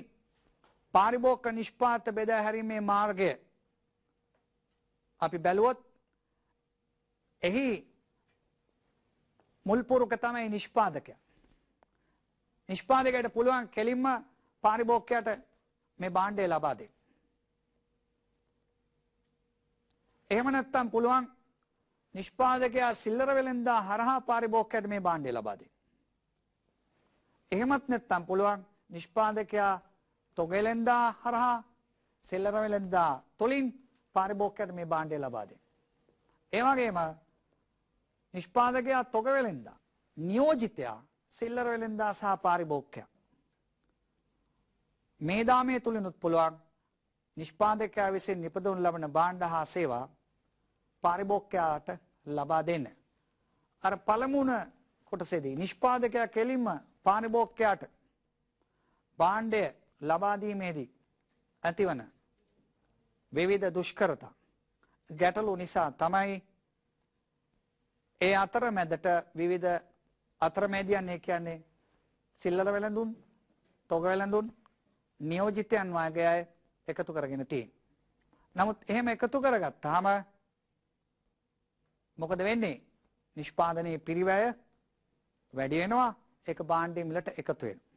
පාරිභෝගික නිෂ්පාදිත බෙදාහැරීමේ මාර්ගය අපි බැලුවොත් එහි මුල්පුරුක තමයි නිෂ්පාදකය. නිෂ්පාදකයට පුළුවන් කෙලින්ම පාරිභෝගකයට මේ බාණ්ඩය ලබා දෙන්න. එහෙම නැත්නම් පුළුවන් නිෂ්පාදකයා සිල්ලර වෙලෙන්දා හරහා පාරිභෝගකයට මේ බාණ්ඩය ලබා දෙන්න. එහෙමත් නැත්නම් පුළුවන් නිෂ්පාදකයා තොගෙලෙන්දා හරහා සිල්ලර වෙලෙන්දා තුලින් පාරිභෝගකයට මේ බාණ්ඩය ලබා දෙන්න. ඒ වගේම නිෂ්පාදකයා තොග වෙළෙන්දා නියෝජිතයා සිල්ලර වෙළෙන්දා සහ පාරිභෝක්කයා. මේ දාමය තුළිනුත් පුළුවන් නිෂ්පාදකයා විසින් නිපදවුන් ලබන බාණ්ඩ හා සේවා පාරිභෝක්කයාට ලබා දෙන්න. අර පළමුුණ කොටසේදී නිෂ්පාදකයා කෙලින්ම පාරිභෝක්කයාට බාණ්ඩය ලබාදීමේදී ඇතිවන විවිධ දුෂ්කරතා ගැටලු නිසා තමයි ඒ අතරමැදට විවිධ අතරමැදියන් ඒ කියන්නේ සිල්ලල වැළඳුන්, තොග වැළඳුන්, නියෝජිතයන් වාගේ අය එකතු කරගෙන තියෙනවා. නමුත් එහෙම එකතු කරගත්තාම මොකද වෙන්නේ? නිෂ්පාදනයේ පිරිවැය වැඩි වෙනවා. ඒක භාණ්ඩයේ මිලට එකතු වෙනවා.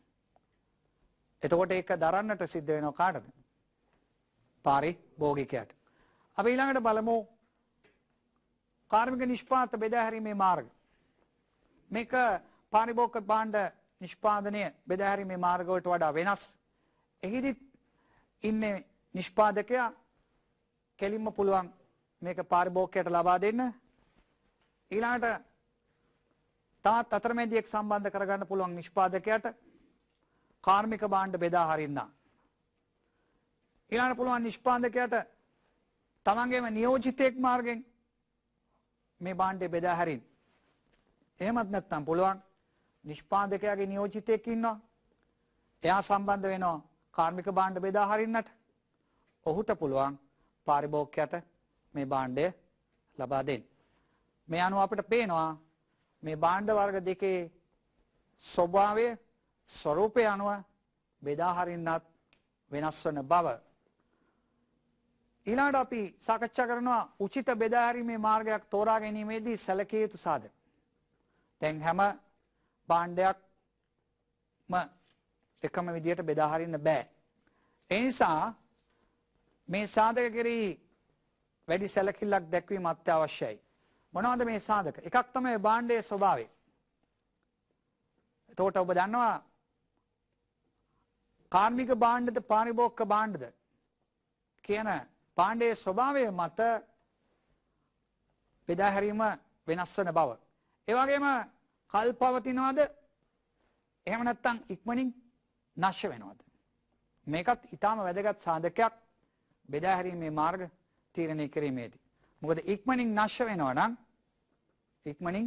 එතකොට ඒක දරන්නට සිද්ධ වෙනවා කාටද? පාරිභෝගිකයාට. අපි ඊළඟට බලමු පාර්මික නිෂ්පාත බෙදාහැරීමේ මාර්ග. මේක පාරිභෝගික භාණ්ඩ නිෂ්පාදනය බෙදාහැරීමේ මාර්ගවලට වඩා වෙනස්. එහිදිත් ඉන්නේ නිෂ්පාදකයා කෙලින්ම පුළුවන් මේක පාරිභෝගිකයට ලබා දෙන්න. ඊළඟට තවත් අතරමැදියෙක් සම්බන්ධ කරගන්න පුළුවන් නිෂ්පාදකයාට කාර්මික භාණ්ඩ බෙදා හරින්න. ඊළඟට පුළුවන් නිෂ්පාදකයාට තමන්ගේම නියෝජිතයෙක් මාර්ගෙන් මේ බාණ්ඩය බෙදා හරින්. එහෙමත් නැත්නම් පුළුවන් නිෂ්පාදකයාගේ නියෝජිතයෙක් ඉන්නවා. එයා සම්බන්ධ වෙනවා කාර්මික බාණ්ඩ බෙදා හරින්නට. ඔහුට පුළුවන් පාරිභෝගිකයට මේ බාණ්ඩය ලබා දෙන්න. මේ අනුව අපිට පේනවා මේ බාණ්ඩ වර්ග දෙකේ ස්වභාවය ස්වરૂපය අනුව බෙදා හරින්නත් වෙනස් වන බව ඊළඟට අපි සාකච්ඡා කරනවා උචිත බෙදාහැරීමේ මාර්ගයක් තෝරා ගැනීමේදී සැලකිය යුතු සාධක. දැන් හැම භාණ්ඩයක්ම එකම විදියට බෙදා හරින්න බෑ. ඒ නිසා මේ සාධක කෙරෙහි වැඩි සැලකිල්ලක් දැක්වීම අත්‍යවශ්‍යයි. මොනවද මේ සාධක? එකක් තමයි භාණ්ඩයේ ස්වභාවය. එතකොට ඔබ දන්නවා කාර්මික භාණ්ඩද පාරිභෝගික භාණ්ඩද කියන පාණ්ඩයේ ස්වභාවය මත බෙදාහැරීම වෙනස් වන බව. ඒ වගේම කල්පවතිනවද? එහෙම නැත්නම් ඉක්මනින් නැෂ වෙනවද? මේකත් ඊටාම වැදගත් සාධකයක් බෙදාහැරීමේ මාර්ග තීරණය කිරීමේදී. මොකද ඉක්මනින් නැෂ වෙනවා නම් ඉක්මනින්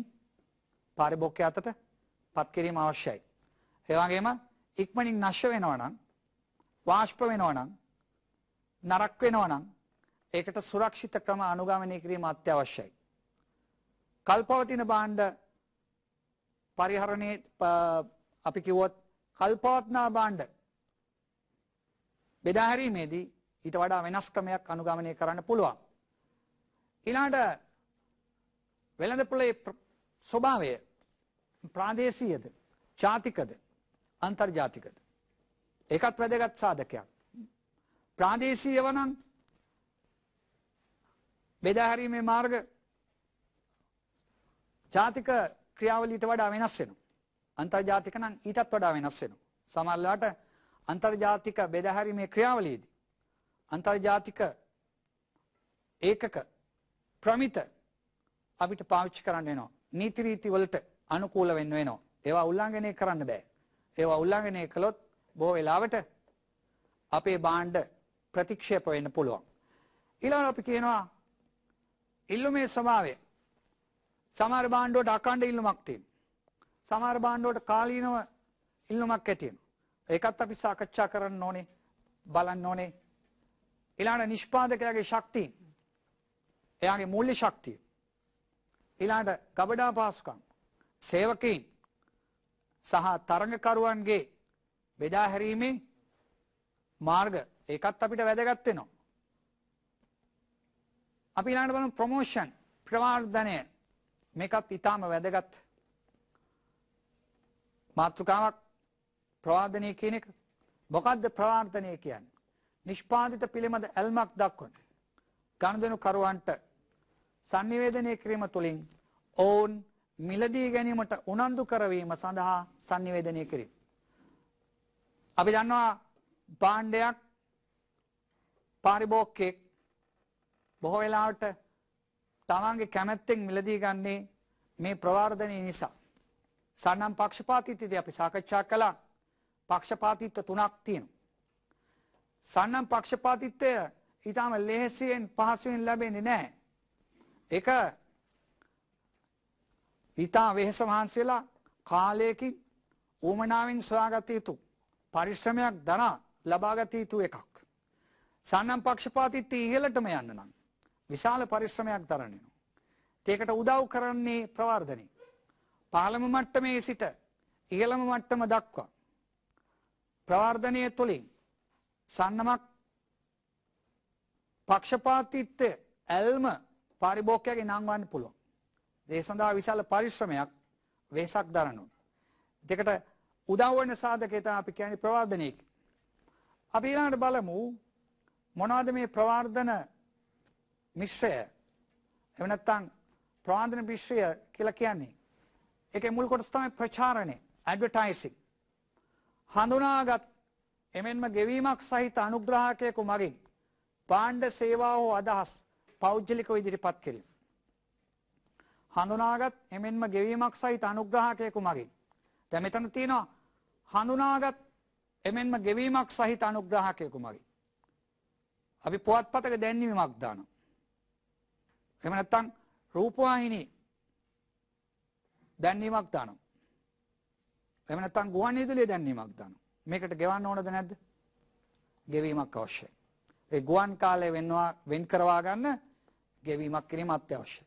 පාරිභෝගික අතට පත් කිරීම අවශ්‍යයි. ඒ වගේම ඉක්මනින් නැෂ වෙනවා නම් වාෂ්ප වෙනවා නම් නරක් වෙනවා නම් ඒකට සුරක්ෂිත ක්‍රම අනුගමනය කිරීම අත්‍යවශ්‍යයි. කල්පවතින භාණ්ඩ පරිහරණය අපි කිව්වොත් කල්පවත්නා භාණ්ඩ බෙදාහැරීමේදී ඊට වඩා වෙනස් ක්‍රමයක් අනුගමනය කරන්න පුළුවන්. ඊළඟට වෙළඳපොලේ ස්වභාවය ප්‍රාදේශීයද ජාතිකද අන්තර්ජාතිකද ඒකත් වැදගත් සාධකයක්. ප්‍රාදේශීය වනම් බෙදා හැරීමේ මාර්ග ජාතික ක්‍රියාවලියට වඩා වෙනස් වෙනවා. අන්තර්ජාතික නම් ඊටත් වඩා වෙනස් වෙනවා. සමහරලාට අන්තර්ජාතික බෙදා හැරීමේ ක්‍රියාවලියේදී අන්තර්ජාතික ඒකක ප්‍රමිත අපිට පාවිච්චි කරන්න වෙනවා. නීති රීති වලට අනුකූල වෙන්න වෙනවා. ඒවා උල්ලංඝනය කරන්න බෑ. ඒවා උල්ලංඝනය කළොත් බොහෝ වෙලාවට අපේ බාණ්ඩ ප්‍රතික්ෂේප වෙන්න පුළුවන්. ඊළඟට අපි කියනවා ඉල්ලුමේ ස්වභාවය. සමහර භාණ්ඩවලට අඛණ්ඩ ඉල්ලුමක් තියෙනවා. සමහර භාණ්ඩවලට කාලීනව ඉල්ලුමක් ඇති වෙනවා. ඒකත් අපි සාකච්ඡා කරන්න ඕනේ, බලන්න ඕනේ. ඊළඟ නිෂ්පාදකයාගේ ශක්තිය. එයාගේ මූල්‍ය ශක්තිය. ඊළඟ ගබඩා පාසුකම්, සේවකීන් සහ තරඟකරුවන්ගේ බෙදා හැරීමේ මාර්ග ඒකත් අපිට වැදගත් වෙනවා. අපි ඊළඟට බලමු ප්‍රොමෝෂන් ප්‍රවර්ධනය. මේකත් ඊටාම වැදගත් මාතෘකාවක් ප්‍රවර්ධනය කියන එක මොකද්ද ප්‍රවර්ධනය කියන්නේ? නිෂ්පාදිත පිළිමද ඇල්මක් දක්වන ගනුදෙනු කරුවන්ට sannivedanaya කිරීම තුළින් ඔවුන් මිලදී ගැනීමට උනන්දු කරවීම සඳහා sannivedanaya කිරීම. අපි දන්නවා භාණ්ඩයක් පාරිභෝගිකයෙක් බොහෝ වෙලාවට තමන්ගේ කැමැත්තෙන් මිලදී ගන්නේ මේ ප්‍රවාර්ධනය නිසා. සන්නම් පක්ෂපාතිත්වයේදී අපි සාකච්ඡා කළා පක්ෂපාතිත්ව තුනක් තියෙනවා. සන්නම් පක්ෂපාතිත්වය ඊටම ලෙහෙසියෙන් පහසුවෙන් ලැබෙන්නේ නැහැ. ඒක ඊටා වෙහෙස මහන්සි වෙලා කාලයකින් ඌමනාවෙන් සොයාගත යුතු පරිශ්‍රමයක් දරා ලබාගත යුතු එකක්. සන්නම් පක්ෂපාතිත්වය ඉහළටම යන්න නම් විශාල පරිශ්‍රමයක් දරණෙනු. ඒකට උදව් කරන්නේ ප්‍රවර්ධනය. පාලම මට්ටමේ සිට ඉහළම මට්ටම දක්වා. ප්‍රවර්ධනය තුළින් සන්නමක් පක්ෂපාතිත්වය ඇල්ම පරිභෝකයක නංවන්න පුළුවන්. දේ සඳහා විශාල පරිශ්‍රමයක් වේසක් දරනුන්. දෙකට උදව්වන සාධකතා අපි කියන්නේ ප්‍රවාර්ධනයක. අපි ඊළඟට බලමු මොනවද මේ ප්‍රවාර්ධන මිශ්‍රය එහෙම නැත්නම් ප්‍රාන්දන මිශ්‍රය කියලා කියන්නේ ඒකේ මුල් කොටස තමයි ප්‍රචාරණය ඇඩ්වර්ටයිසින් හඳුනාගත් එමෙන්ම ගෙවීමක් සහිත අනුග්‍රාහකයෙකු මගින් පාණ්ඩ සේවා හෝ අදහස් පෞද්ගලිකව ඉදිරිපත් කිරීම හඳුනාගත් එමෙන්ම ගෙවීමක් සහිත අනුග්‍රාහකයෙකු මගින් දැන් මෙතන තියෙනවා හඳුනාගත් එමෙන්ම ගෙවීමක් සහිත අනුග්‍රාහකයෙකු මගින් අපි පුවත්පතක දැන්වීමක් දානවා එම නැත්තං රූපවාහිනී දැන්වීමක් දාන. එම නැත්තං ගුවන් ඉදිලිය දැන්වීමක් දාන. මේකට ගෙවන්න ඕනද නැද්ද? ගෙවීමක් අවශ්‍යයි. ඒ ගුවන් කාලය වෙනවා වෙන් කරවා ගන්න ගෙවීමක් කිරීම අත්‍යවශ්‍යයි.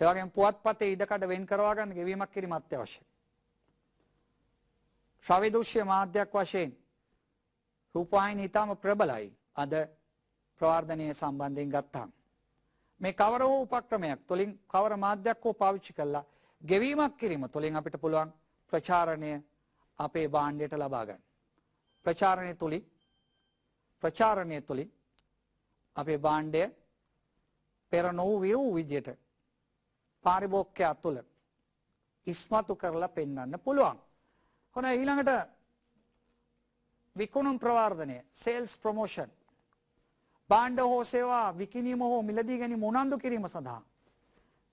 ඒ වගේම පුවත්පතේ ඉඩකඩ වෙන් කරවා ගන්න ගෙවීමක් කිරීම අත්‍යවශ්‍යයි. ශ්‍රව්‍ය දෘශ්‍ය මාධ්‍යයක් වශයෙන් රූපවාහිනී ඊටම ප්‍රබලයි. අද ප්‍රවර්ධනය සම්බන්ධයෙන් ගත්තාම මේ කවර වූ උපක්‍රමයක් තුළින් කවර මාධ්‍යයක් හෝ පාවිච්චි කළා ගෙවීමක් කිරීම තුළින් අපිට පුළුවන් ප්‍රචාරණය අපේ භාණ්ඩයට ලබා ගන්න. ප්‍රචාරණය තුළින් ප්‍රචාරණය තුළින් අපේ භාණ්ඩය පෙර නොවූ විරූ විදියට පාරිභෝගිකයා තුළ ඉස්මතු කරලා පෙන්වන්න පුළුවන්. හොඳයි ඊළඟට විකුණුම් ප්‍රවර්ධනය sales promotion බාණ්ඩ හෝ සේවා විකිනීම හෝ මිලදී ගැනීම උනන්දු කිරීම සඳහා.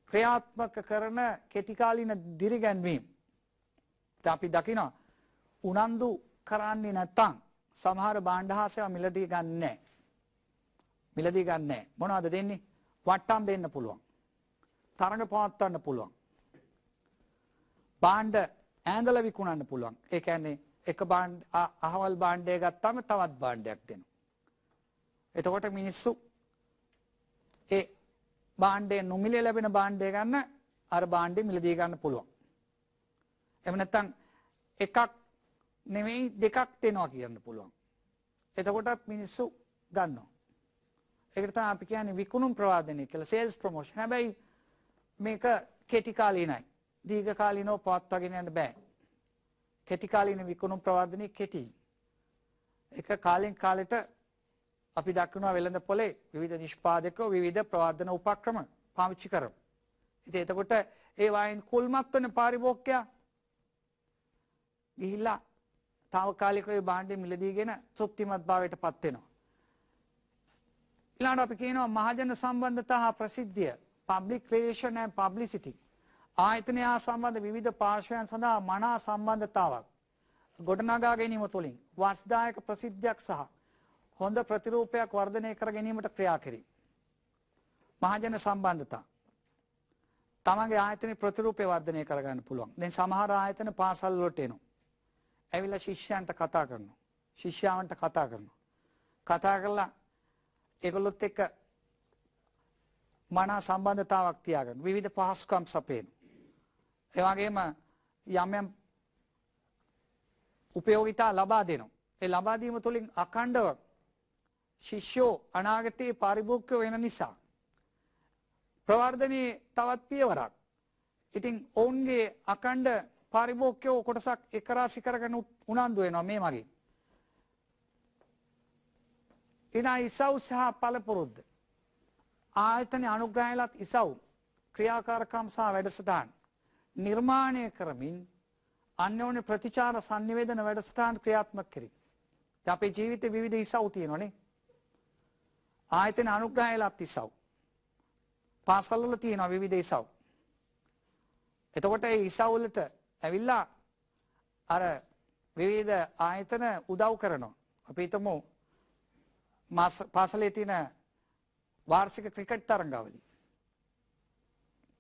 ක්‍රියාත්මක කරන කෙටිකාලින දිරිගැන්වීම්. අපි දකිනවා උනන්දු කරන්නේ නැත්තං සමහර බාණ්ඩ හා සේවා මිලදී ගන්නෑ. මිලදී ගන්නෑ මොනවද දෙන්නේ? වට්ටම් දෙන්න පුළුවන්. තරඟ පවත්වන්න පුළුවන්. බාණ්ඩ ඇඳල විකුණන්න පුළුවන්. ඒ කියන්නේ එක බාණ්ඩ අහවල් බාණ්ඩය ගත්තාම තවත් බාණ්ඩයක් දෙනවා. එතකොට මිනිස්සු ඒ බාණ්ඩේ නොමිලේ ලැබෙන බාණ්ඩය ගන්න අර බාණ්ඩේ මිලදී ගන්න පුළුවන්. එහෙම නැත්නම් එකක් නෙමෙයි දෙකක් දෙනවා කියන්න පුළුවන්. එතකොටත් මිනිස්සු ගන්නවා. ඒකට තමයි අපි කියන්නේ විකුණුම් ප්‍රවාදනය කියලා sales promotion. හැබැයි මේක කෙටි කාලීනයි. දීර්ඝ කාලීනව පවත්වාගෙන යන්න බෑ. කෙටි කාලීන විකුණුම් ප්‍රවාදනය කෙටියි. එක කාලෙන් කාලෙට අපි දක්වනවා වෙළඳ පොලේ විවිධ නිෂ්පාදකෝ විවිධ ප්‍රවර්ධන උපක්‍රම පාවිච්චි කරමු. ඉතින් එතකොට ඒ වයින් කුල්මත් වෙන පාරිභෝගිකයා ගිහිල්ලා తాවකාලිකව ඒ භාණ්ඩෙ මිලදීගෙන තෘප්තිමත් භාවයට පත් වෙනවා. ඊළඟට අපි කියනවා මහජන සම්බන්ධතා හා ප්‍රසිද්ධිය public relation and publicity ආයතනය හා සම්බන්ධ විවිධ පාර්ශ්වයන් සඳහා මනා සම්බන්ධතාවක් ගොඩනගා ගැනීම තුළින් වාස්දායක ප්‍රසිද්ධියක් සහ හොඳ ප්‍රතිරූපයක් වර්ධනය කර ගැනීමට ක්‍රියා කෙරේ. මහජන සම්බන්ධතා. තමන්ගේ ආයතන ප්‍රතිරූපය වර්ධනය කරගන්න පුළුවන්. දැන් සමහර ආයතන පාසල් වලට එනවා. ඇවිල්ලා ශිෂ්‍යයන්ට කතා කරනවා. ශිෂ්‍යාවන්ට කතා කරනවා. කතා කරලා ඒගොල්ලොත් එක්ක මනා සම්බන්ධතාවක් තියාගන්න. විවිධ පහසුකම් සපේන. ඒ වගේම යම් යම් උපයෝගිතා ලබා දෙනවා. ඒ ලබා දීම තුළින් අඛණ්ඩව ශිෂ්‍යෝ අනාගතයේ පාරිභෝක්‍ය වෙන නිසා. ප්‍රවර්ධනයේ තවත් පියවරක්. ඉතිං ඔවුන්ගේ අකණ්ඩ පාරිභෝක්‍යෝ කොටසක් එකරාසි කරගන උනන්දු වෙනවා මේ මගේ. එනා ඉසව් සහ පලපුරුද්ද. ආයතන අනුග්‍රහලත් ඉසව් ක්‍රියාකාරකම් සහ වැඩසටාන්. නිර්මාණය කරමින් අන්‍යෝන ප්‍රතිචාර සංනිවේදන වැඩස්ථාන් ක්‍රියාත්මක් කිරින්. අපේ ජීවිත විධ ඉසව් තියෙනනේ ආයතන අනුග්‍රහයලත් ඉසව්. පාසල්වල තියෙනවා විවිධ ඉසව්. එතකොට ඒ ඉසව්වලට ඇවිල්ලා අර විවිධ ආයතන උදව් කරනවා. අපි හිතමු පාසලේ තියෙන වාර්ෂික ක්‍රිකට් තරඟාවලිය.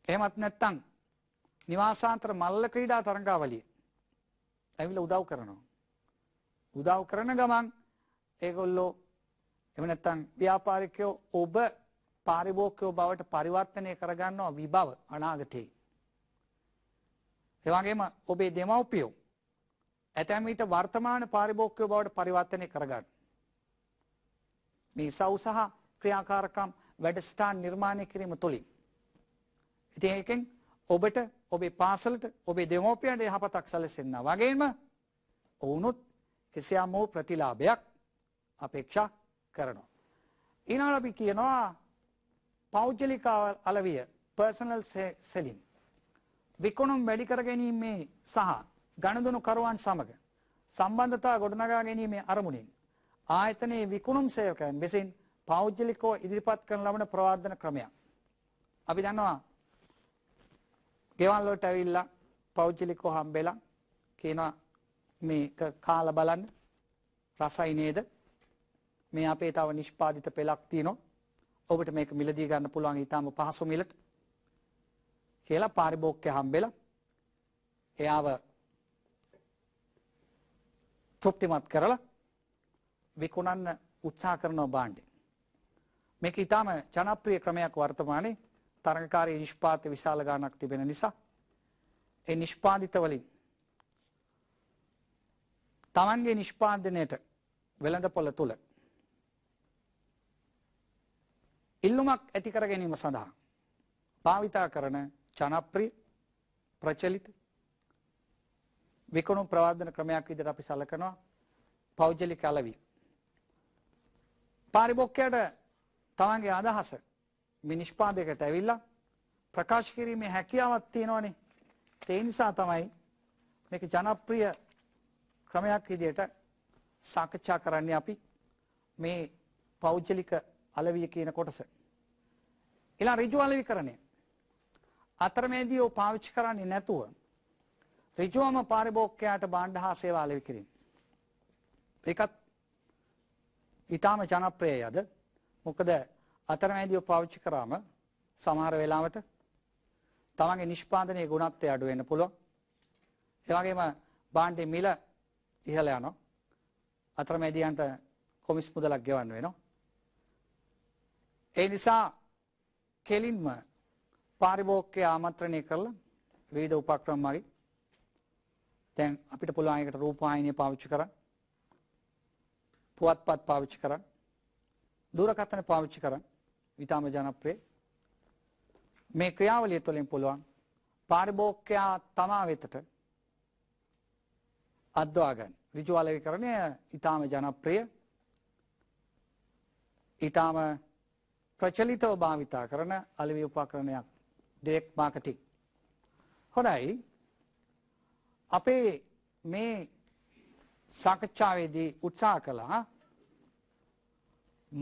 එහෙමත් නැත්නම් නිවාසාන්තර මල්ල ක්‍රීඩා තරඟාවලිය. ඇවිල්ලා උදව් කරනවා. උදව් කරන ගමන් ඒගොල්ලෝ එහෙම නැත්නම් ව්‍යාපාරිකයෝ ඔබ පාරිභෝගිකයෝ බවට පරිවර්තනය කරගන්නවා විභව අනාගතේ. ඒ වගේම ඔබේ දෙමව්පියෝ ඇතැම් විට වර්තමාන පාරිභෝගිකයෝ බවට පරිවර්තනය කරගන්න. මේ ඉසව් සහ ක්‍රියාකාරකම් වැඩසටහන් නිර්මාණය කිරීම තුළින්. ඉතින් ඒකෙන් ඔබට ඔබේ පාසලට ඔබේ දෙමෝපියන්ට යහපතක් සැලසෙන්න වගේම ඔවුනුත් කෙසියාම වූ ප්‍රතිලාභයක් අපේක්ෂා කරනවා. ඊනවල අපි කියනවා පෞද්ගලික අලවිය පර්සනල් සෙලින් විකුණුම් වැඩි කර ගැනීමේ සහ ගණදුණු කරුවන් සමග සම්බන්ධතා ගොඩනගා ගැනීමේ අරමුණින් ආයතනයේ විකුණුම් සේවකයන් විසින් පෞද්ගලිකව ඉදිරිපත් කරන ලබන ප්‍රවර්ධන ක්‍රමයක්. අපි දන්නවා ගෙවල් වලට ඇවිල්ලා පෞද්ගලිකව හම්බෙලා කියනවා මේක කාලා බලන්න රසයි නේද මේ අපේ තව නිෂ්පාදිත පෙළක් තියෙනවා. ඔබට මේක මිලදී ගන්න පුළුවන් ඊටම පහසු මිලට. කියලා පාරිභෝගිකය හම්බෙලා එයාව තෘප්තිමත් කරලා විකුණන්න උත්සාහ කරන භාණ්ඩේ. මේක ඊටම ජනප්‍රිය ක්‍රමයක් වර්තමානයේ තරගකාරී නිෂ්පාදිත විශාල ගාණක් තිබෙන නිසා ඒ නිෂ්පාදිත වලින් Tamange නිෂ්පාදනයේට වෙළඳපොළ තුල ඉල්ලුමක් ඇතිකර ගැනීම සඳහා භාවිතා කරන ජනප්‍රිය ප්‍රචලිත විකුණුම් ප්‍රවාදන ක්‍රමයක් විදිහට අපි සලකනවා පෞද්ගලික අලවි. පාරිභෝගිකයට තමන්ගේ අදහස මේ නිෂ්පාදකයට ඇවිල්ලා ප්‍රකාශ කිරීමේ හැකියාවක් තියෙනවනේ. ඒ නිසා තමයි මේක ජනප්‍රිය ක්‍රමයක් විදිහට සාකච්ඡා කරන්නේ අපි මේ පෞද්ගලික අලවිය කියන කොටස. එලා ඍජු අලවිකරණය. අතරමේදී ඔව් පාවිච්චි කරන්නේ නැතුව ඍජුවම පාරිභෝගිකයාට භාණ්ඩ හා සේවා අලෙවි කිරීම. ඒකත් ඊටාම ජනප්‍රියයි අද. මොකද අතරමැදිව පාවිච්චි කරාම සමහර වෙලාවට තමන්ගේ නිෂ්පාදනයේ ගුණත්වය අඩු වෙන්න පුළුවන්. ඒ වගේම භාණ්ඩේ මිල ඉහළ යනවා. අතරමැදියන්ට කොමිස් මුදලක් ගෙවන්න වෙනවා. ඒ නිසා කෙලින්ම පාරිභෝගිකය ආමන්ත්‍රණය කරලා විවිධ උපක්‍රම මගින් දැන් අපිට පුළුවන් එකට රූපවාහිනිය පාවිච්චි කරන්න පුවත්පත් පාවිච්චි කරන්න දුරකථන පාවිච්චි කරන්න ඊටම ජනප්‍රිය මේ ක්‍රියාවලිය තුළින් පුළුවන් පාරිභෝගිකයා තමා වෙතට අද්වා ගන්න ඍජුවලකරණය ඊටම ජනප්‍රිය ඊටම ප්‍රචලිතව භාවිතා කරන අලවි උපකරණයක් ඩෙක් මාකටික්. හොඳයි අපේ මේ සාකච්ඡාවේදී උත්සාහ කළා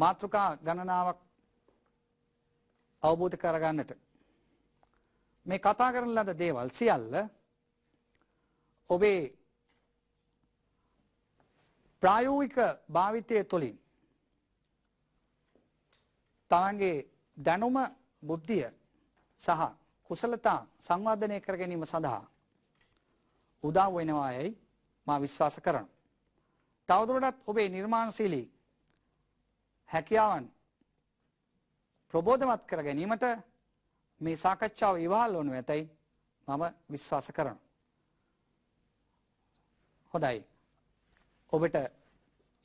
මාතෘකා ගණනාවක් අවබෝධ කරගන්නට මේ කතා කරන ලද දේවල් සියල්ල ඔබේ ප්‍රායෝගික භාවිතය තුළින් තාගේ දැනුම බුද්ධිය සහ කුසලතා සංවර්ධනය කර ගැනීම සඳහා උදා වෙනවා යයි මා විශ්වාස කරනවා. තවදුරටත් ඔබේ නිර්මාණශීලී හැකියාවන් ප්‍රබෝධමත් කර ගැනීමට මේ සාකච්ඡාව ඉවහල් වනු ඇතැයි මම විශ්වාස කරනවා. හොඳයි. ඔබට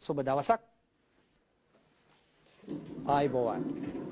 සුබ දවසක් aiboan